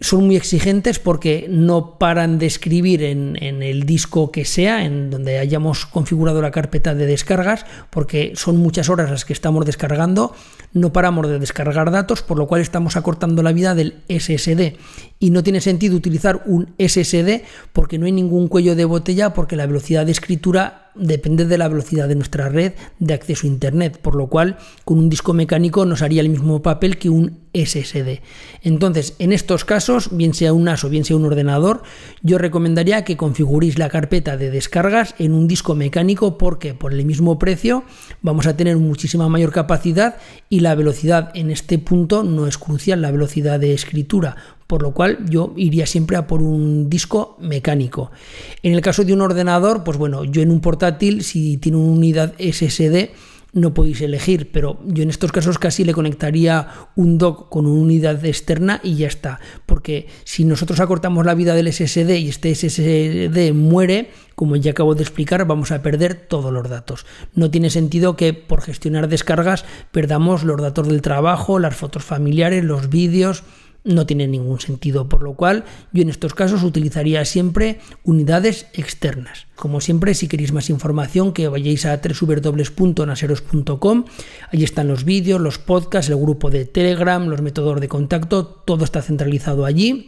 son muy exigentes porque no paran de escribir en, el disco que sea, en donde hayamos configurado la carpeta de descargas, porque son muchas horas las que estamos descargando, no paramos de descargar datos, por lo cual estamos acortando la vida del SSD. Y no tiene sentido utilizar un SSD porque no hay ningún cuello de botella, porque la velocidad de escritura depende de la velocidad de nuestra red de acceso a Internet, por lo cual con un disco mecánico nos haría el mismo papel que un SSD. Entonces, en estos casos, bien sea un NAS o bien sea un ordenador, yo recomendaría que configuréis la carpeta de descargas en un disco mecánico porque por el mismo precio vamos a tener muchísima mayor capacidad y la velocidad en este punto no es crucial, la velocidad de escritura, por lo cual yo iría siempre a por un disco mecánico. En el caso de un ordenador, pues bueno, yo en un portátil, si tiene una unidad SSD, no podéis elegir, pero yo en estos casos casi le conectaría un dock con una unidad externa y ya está, porque si nosotros acortamos la vida del SSD y este SSD muere, como ya acabo de explicar, vamos a perder todos los datos. No tiene sentido que por gestionar descargas perdamos los datos del trabajo, las fotos familiares, los vídeos, no tiene ningún sentido, por lo cual yo en estos casos utilizaría siempre unidades externas. Como siempre, si queréis más información, que vayáis a www.naseros.com, ahí están los vídeos, los podcasts, el grupo de Telegram, los métodos de contacto, todo está centralizado allí.